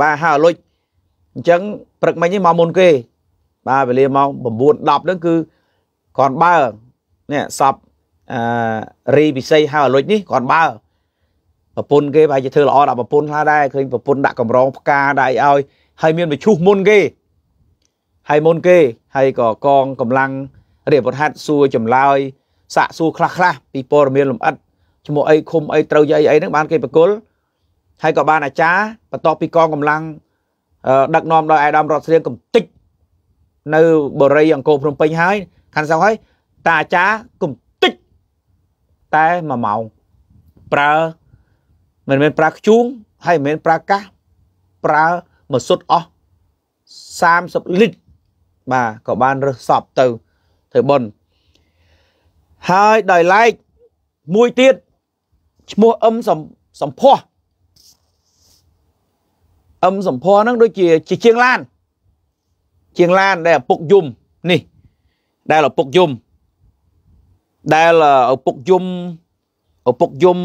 បាទហៅអាលុចអញ្ចឹងព្រឹកមិញនេះមកមុនគេ បាទវេលាម៉ោង9 10ហ្នឹងគឺគាត់បើនេះសពអឺរីពិសីហៅអាលុចនេះគាត់បើប្រពន្ធគេប្រហែលជាធ្វើល្អដាក់ប្រពន្ធខ្លះដែរឃើញប្រពន្ធដាក់កម្រងផ្កាដាក់ឲ្យហើយមានមឈូសមុនគេហើយមុនគេហើយក៏កងកម្លាំងរាជវត្តហាត់សួរចម្លើយសាកសួរខ្លះខ្លះពីព័ត៌មានលម្អិតឈ្មោះអីឃុំអីត្រូវយីអីហ្នឹងបានគេប្រគល់ហើយក៏បានអាចារ្យបន្ទាប់ពីកងកម្លាំងដឹកនាំដោយឯកឧត្តមរដ្ឋស្រៀងកំតិច នៅបរិយអង្គរភ្នំពេញហើយ ខាន់សោះហើយតាអាចារ្យកំតិចតែមួយម៉ោងប្រើមិនមែនប្រើខ្ជូងហើយមិនមែនប្រើកាសប្រើមួយសុទ្ធអស់30លីត្របាទក៏បានរើសសពទៅធ្វើបុណ្យហើយដោយឡែកមួយទៀតឈ្មោះអឹមសំភ័សអឹមសំភ័សហ្នឹងដូចជាជាជាងឡានជាងឡានដែលឪពុកយំនេះដែលឪពុកយំដែលឪពុកយំឪពុកយំ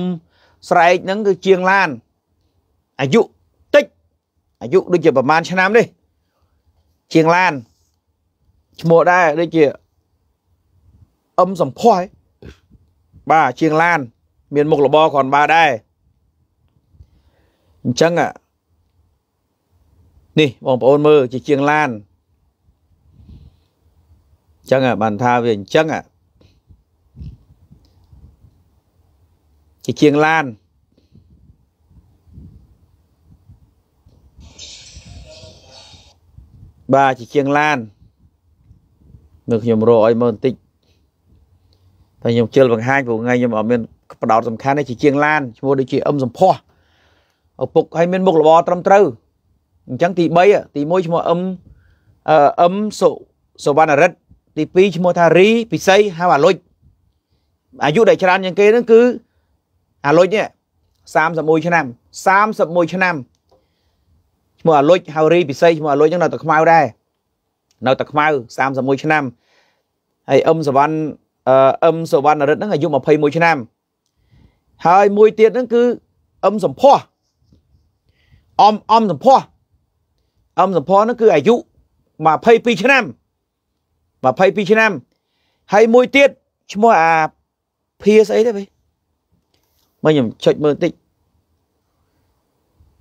ស្រែកហ្នឹងគឺជាងឡានអាយុអាយុដូចជាប្រហែលឆ្នាំនេះជាងឡានឈ្មោះដែរដូចជាអឹមសំភ័យបាទជាងឡានមានមុខរបរគ្រាន់បើដែរអញ្ចឹងនេះបងប្អូនមើលជាជាងឡានអញ្ចឹងបានថាវាអញ្ចឹងជាជាងឡានបាទជាជាងឡាននៅខ្ញុំរកឲ្យមើលបន្តិចតែខ្ញុំជិលបង្ហាញព្រោះថ្ងៃខ្ញុំអត់មានបដោតសំខាន់ទេជាជាងឡានឈ្មោះដូចជាអឹមសំភ័សឪពុកឲ្យមានមុខរបរត្រឹមត្រូវអញ្ចឹងទី3ទី1ឈ្មោះអឹមអឹមសុសុវណ្ណរិទ្ធទី2ឈ្មោះថារី ពិសីហៅអាលុចអាយុដែលច្រើនជាងគេហ្នឹងគឺអាលុចនេះ31ឆ្នាំ31ឆ្នាំឈ្មោះអាលុចហៅរីពិសេសឈ្មោះអាលុចហ្នឹងនៅតែខ្មៅដែរនៅតែខ្មៅ31ឆ្នាំហើយអឹមសវណ្ណអឹមសវណ្ណរិទ្ធហ្នឹងអាយុ21ឆ្នាំហើយមួយទៀតហ្នឹងគឺអឹមសំភ័សអមអមសំភ័សអឹមសំភ័សហ្នឹងគឺអាយុ22ឆ្នាំ22ឆ្នាំហើយមួយទៀតឈ្មោះអាភៀស្អីទេបិមកខ្ញុំចុចមើលបន្តិច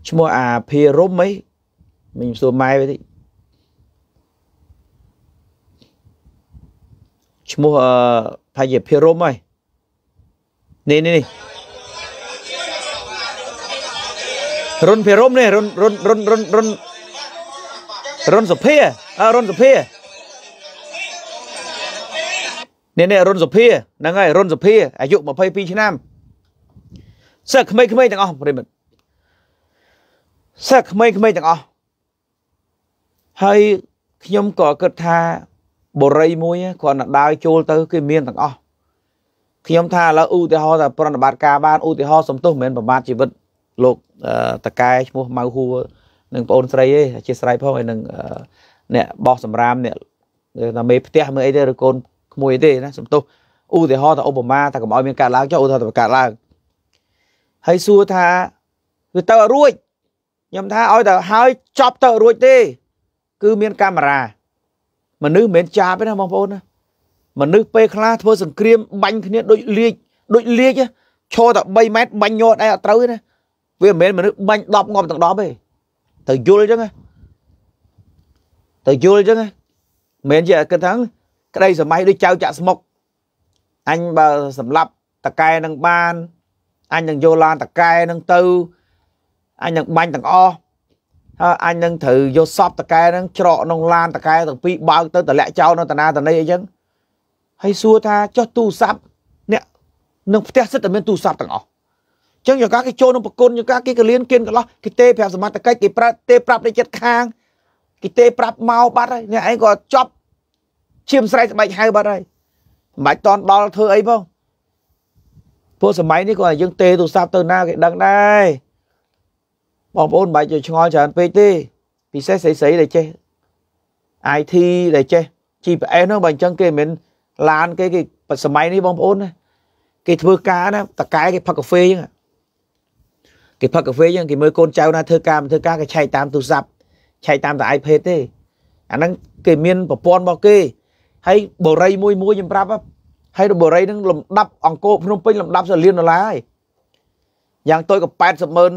ឈ្មោះអាភៀរុំអីមិញសួរម៉ែវាតិចឈ្មោះអឺថាជាភិរមហើយនេះនេះនេះរុនភិរមនេះរុនរុនរុនរុនរុនរុនសុភាអើរុនសុភានេះនេះរុនសុភាហ្នឹងហើយរុនសុភាអាយុ22ឆ្នាំសិស្សក្មេងៗទាំងអស់ប្រិមិត្តសិស្សក្មេងៗទាំងអស់ហើយខ្ញុំក៏គិតថាបុរីមួយគាត់ទៅដើរចូលទៅគេមានទាំងអស់ខ្ញុំថាឥឡូវឧទាហរណ៍ថាប្រតិបត្តិការបានឧទាហរណ៍សំទោសមិនមែនប្រមាថជីវិតលោកតកែឈ្មោះម៉ៅហួរនឹងបងអូនស្រីឯងអធិស្ឋានផងហើយនឹងអ្នកបោះសម្រាមអ្នកថាមេផ្ទះមើលអីទេឬកូនក្មួយ ទេណាសំទោសឧទាហរណ៍ថាឧបមាថាកុំឲ្យមានកើតឡើងចុះឧទាហរណ៍ថាកើតឡើងហើយសួរថាវាទៅរួចខ្ញុំថាឲ្យតែហើយចប់ទៅរួចទេគឺមានកាមេរ៉ាមនុស្សមិនមែនចាបទេណាបងប្អូនណាមនុស្សពេលខ្លះធ្វើសង្គ្រាមបាញ់គ្នាដូចលៀកដូចលៀកឈរតែ3ម៉ែត្របាញ់ញ័រអីអត់ត្រូវទេណាវាមិនមែនមនុស្សបាញ់10ងាប់ទាំង10ទេទៅយល់អញ្ចឹងទៅយល់អញ្ចឹងមិនជាគិតថាក្តីសម័យដូចចៅចាក់ស្មុកអញបើសម្លាប់តកែនឹងបាន អញនឹងយកឡានតកែនឹងទៅអញនឹងបាញ់ទាំងអស់អញនឹងត្រូវយកសពតកែនឹងច្រកក្នុងឡានតកែទាំងពីរបើកទៅតម្លាក់ចោលនៅតាណាតនីអីចឹងហើយសួរថាចុះទូរស័ព្ទអ្នកនឹងផ្ទះសិតតែមានទូរស័ព្ទទាំងអស់ចឹងយកការគេចូលនឹងប្រគុណយកការគេកលៀនគៀនកន្លោះគេទេប្រាប់សមត្ថកិច្ចគេប្រាប់ទេប្រាប់នៃចិត្តខាងគេទេប្រាប់មកបាត់ហើយអ្នកឯងក៏ចប់ឈាមស្រែកស្បែកហៅបាត់ហើយមិនបាច់តន់ដល់ធ្វើអីផងព្រោះសម័យនេះគាត់យើងទេទូរស័ព្ទទៅណាគេដឹងដែរបងប្អូនបែកឆ្ងល់ច្រើនពេកទេពិសេសស្រីស្រីដែលចេះ IT ដែលចេះ GPS នោះបើអញ្ចឹង គេមិនឡានគេ គេសម័យនេះបងប្អូនណាគេធ្វើការណាតកែគេផឹកកាហ្វេអញ្ចឹងគេផឹកកាហ្វេអញ្ចឹងគេមើលកូនចៅណាធ្វើការមិនធ្វើការគេឆែកតាមទូរស័ព្ទឆែកតាមតែ iPad ទេអាហ្នឹងគេមានប្រព័ន្ធរបស់គេ ហើយបូរីមួយមួយខ្ញុំប្រាប់ហើយបូរីហ្នឹងលំដាប់អង្គរភ្នំពេញលំដាប់សលានដុល្លារហើយយ៉ាងតូចក៏80ម៉ឺន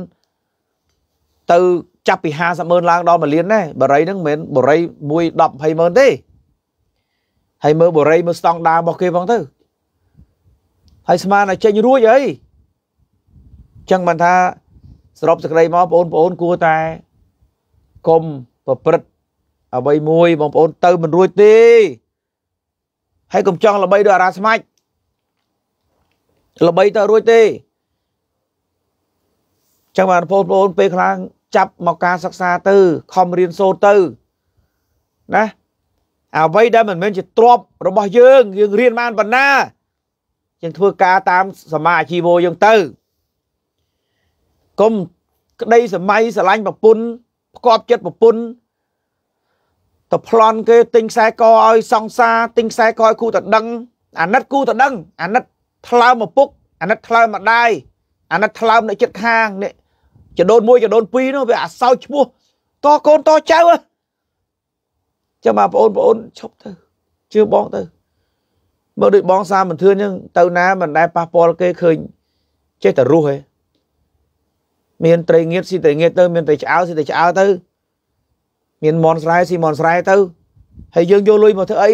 ទៅចាប់ពី50ម៉ឺនឡើងដល់1លានដែរបរិយហ្នឹងមិនមែនបរិយមួយ10 20ម៉ឺនទេហើយមើលបរិយមើលស្តង់ដាររបស់គេផងទៅហើយស្មានតែចេញរួចអីចឹងបានថាសរុបសេចក្តីមកបងប្អូនគួរតែ កុំប្រព្រឹត្តអ្វីមួយបងប្អូនទៅមិនរួចទេហើយកុំចង់ល្បីដូចអារាស្មាច់ល្បីទៅរួចទេចឹងបានបងប្អូនពេលខ្លាំងចាប់មកការសិក្សាទៅខំរៀនសូត្រទៅណាអ្វីដែលមិនមែនជាទ្រពរបស់យើង យើងរៀនបានប៉ុណ្ណាយើងធ្វើការតាមសមាអាជីវយើងទៅកុំក្តីសម័យស្រឡាញ់ប្រពន្ធផ្គប់ចិត្តប្រពន្ធទៅប្លន់គេទិញខ្សែកឲ្យសង្សារទិញខ្សែកឲ្យគូតដឹង អាណិតគូតដឹងអាណិតថ្លើមឪពុកអាណិតថ្លើមម្ដាយអាណិតថ្លើមអ្នកចិត្តខាងនេះចដូនមួយចដូនពីរនោះវាអាសោចឈ្មោះតកូនតចៅចាំបងប្អូនបងអូនឈប់ទៅជឿបងទៅបើដូចបងសាមន្ទឿនអញ្ចឹង ទៅណាមិនដែលប៉ះពាល់គេឃើញចេះតែរស់ឯងមានត្រីងៀតស៊ីត្រីងៀតទៅ មានត្រីឆ្អើស៊ីត្រីឆ្អើទៅមានមនស្រែស៊ីមនស្រែទៅហើយយើងយកលុយមកធ្វើអី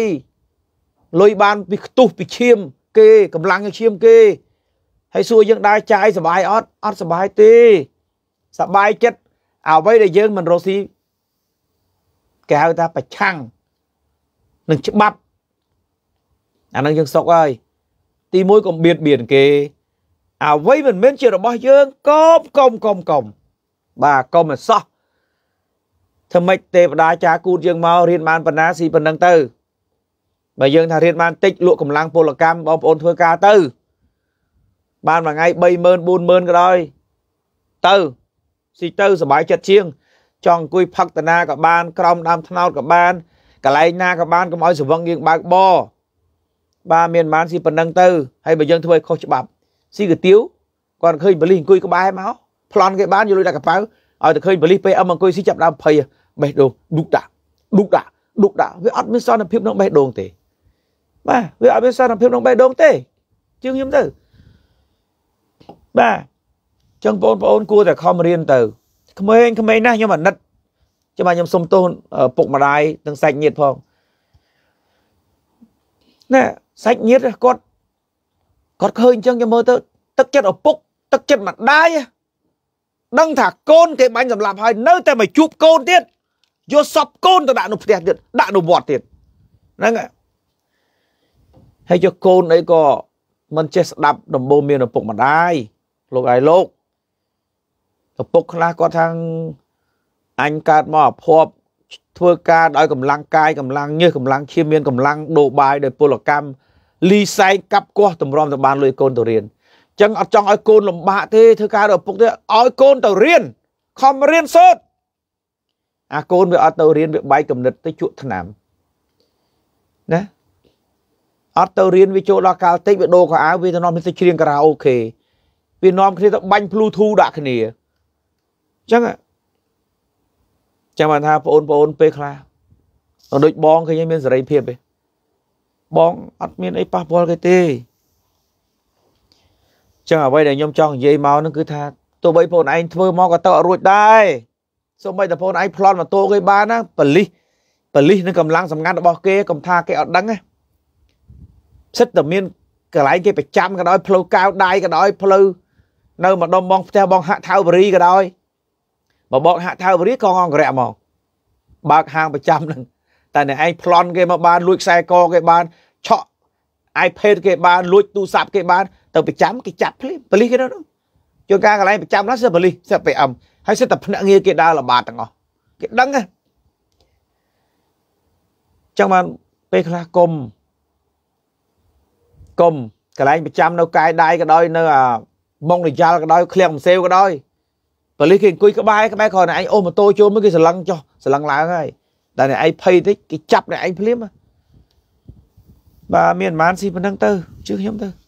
លុយបានពីខ្ទុះពីឈាម គេកម្លាំងឈាមគេហើយសួរយើងដែរចាយសុបាយអត់អត់សុបាយទេសបាយចិត្តអ្វីដែលយើងមិនរស់ស៊ីគេហៅថាប្រឆាំងនឹងច្បាប់អានឹងយើងសុកហើយទី1កុំបៀតបៀនគេអ្វីមិនមែនជារបស់យើងកុំកុំកុំកុំបាទកុំឲ្យសោះធ្វើម៉េចទេវតាចាគូតយើងមករៀនបានប៉ុណ្ណាស៊ីប៉ុណ្ណឹងទៅបើយើងថារៀនបានតិចលក់កម្លាំងពលកម្មបងប្អូនធ្វើការទៅបានមួយថ្ងៃ30000 40000ក៏ដោយទៅស៊ីទៅសុបាយចិត្តជាងចង់អង្គុយផឹកតាណាក៏បាន ក្រោមដើមថ្នោតក៏បានកន្លែងណាក៏បានកុំឲ្យសវឹងយើងបើកបរបាទមានបានស៊ីប៉ុណ្ណឹងទៅហើយបើយើងធ្វើឲ្យខុសច្បាប់ស៊ីកាទៀវគាត់ឃើញបលិសអង្គុយក្បែរមកប្លន់គេបានយកលុយដាក់កប៉ៅឲ្យតែឃើញបលិស PM អង្គុយស៊ីចាប់ដើមភ័យបេះដូងឌុកដាក់ឌុកដាក់ឌុកដាក់វាអត់មានសន្តិភាពក្នុងបេះដូងទេ បាទវាអត់មានសន្តិភាពក្នុងបេះដូងទេជាងខ្ញុំទៅបាទចឹងបងប្អូនគួរតែខំរៀនទៅក្មេងក្មេងណាស់ខ្ញុំអាណិតចាំខ្ញុំសុំទោសពុកម្ដាយទាំងសាច់ញាតិផងណែសាច់ញាតិគាត់គាត់ឃើញអញ្ចឹងខ្ញុំមើលទៅទឹកចិត្តឪពុក ទឹកចិត្តម្ដាយដឹងថាកូនគេបាញ់សម្លាប់ហើយនៅតែមកជួបកូនទៀតយកសពកូនទៅដាក់នៅផ្ទះទៀតដាក់នៅវត្តទៀតហ្នឹងហើយយកកូនអីក៏មិនចេះស្ដាប់ដំបូងមានឪពុកម្ដាយលោកឯងលោកឪពុកខ្លះគាត់ថាអញកើតមកអភ័ព្វធ្វើការដោយកម្លាំងកាយកម្លាំងញើសកម្លាំងឈាមមានកម្លាំងដូបាយដោយពលកម្មលីសែងកាប់គាស់តម្រាំទៅបានលុយកូនទៅរៀនចឹងអត់ចង់ឲ្យកូនលំបាក ទេធ្វើការដល់ឪពុកទេឲ្យកូនទៅរៀនខំរៀនសូត្រអាកូនវាអត់ទៅរៀនវាបែកកំណត់ទៅជក់ឆ្នាំណាអត់ទៅរៀនវាចូលដល់កាលតិចវាដូរខោអាវវាទៅនាំគ្នាទៅច្រៀងការ៉ាអូខេវានាំគ្នាទៅបាញ់ Bluetooth ដាក់គ្នាចឹងចាំបានថាបងប្អូនពេលខ្លះដូចបងឃើញមានសេរីភាពទេបងអត់មានអីប៉ះពាល់គេទេចឹងអ្វីដែលខ្ញុំចង់និយាយមកហ្នឹងគឺថាទោះបីបងឯងធ្វើមកក៏ទៅអត់រួចដែរសូម្បីតែបងឯងប្លន់ម៉ូតូគេបានណាប៉លីសប៉លីសនឹងកម្លាំងសម្ងាត់របស់គេកំថាគេអត់ដឹងណាសិតតែមានកន្លែងគេប្រចាំក៏ដោយផ្លូវកាវដៃក៏ដោយផ្លូវនៅម្ដុំបងផ្ទះបងហាក់ថាវបរីក៏ដោយមកបោកហាក់ថាវរីកងអង្គរៈមកបើកហាងប្រចាំនឹងតែអ្នកឯងប្លន់គេមកបានលួចខ្សែកគេបានឆក់ iPad គេបាន លួចទូរស័ព្ទគេបាន ទៅប្រចាំគេចាប់ភ្លាមប៉ូលីសគេនោះជួនកាលកន្លែងប្រចាំនោះសិបប៉ូលីសសិប PM ហើយសិបតែភ្នាក់ងារគេដើរល្បាតទាំងអស់គេដឹងហ៎ចឹងបានពេលខ្លះគុំគុំកន្លែងប្រចាំនៅកាយដៃក៏ដោយ នៅអាម៉ុងរយ៉ាល់ក៏ដោយឃ្លាំងម្សេវក៏ដោយប៉ូលីសគេអង្គុយក្បែរក្បែរគ្រាន់តែឯងអូសម៉ូតូចូលមកគេសន្លឹងចុះសន្លឹងឡើងហើយតែអ្នកឯងភ័យតិចគេចាប់អ្នកឯងភ្លាមបាទមានប្រហែលស៊ីប៉ុណ្ណឹងទៅជឿខ្ញុំទៅ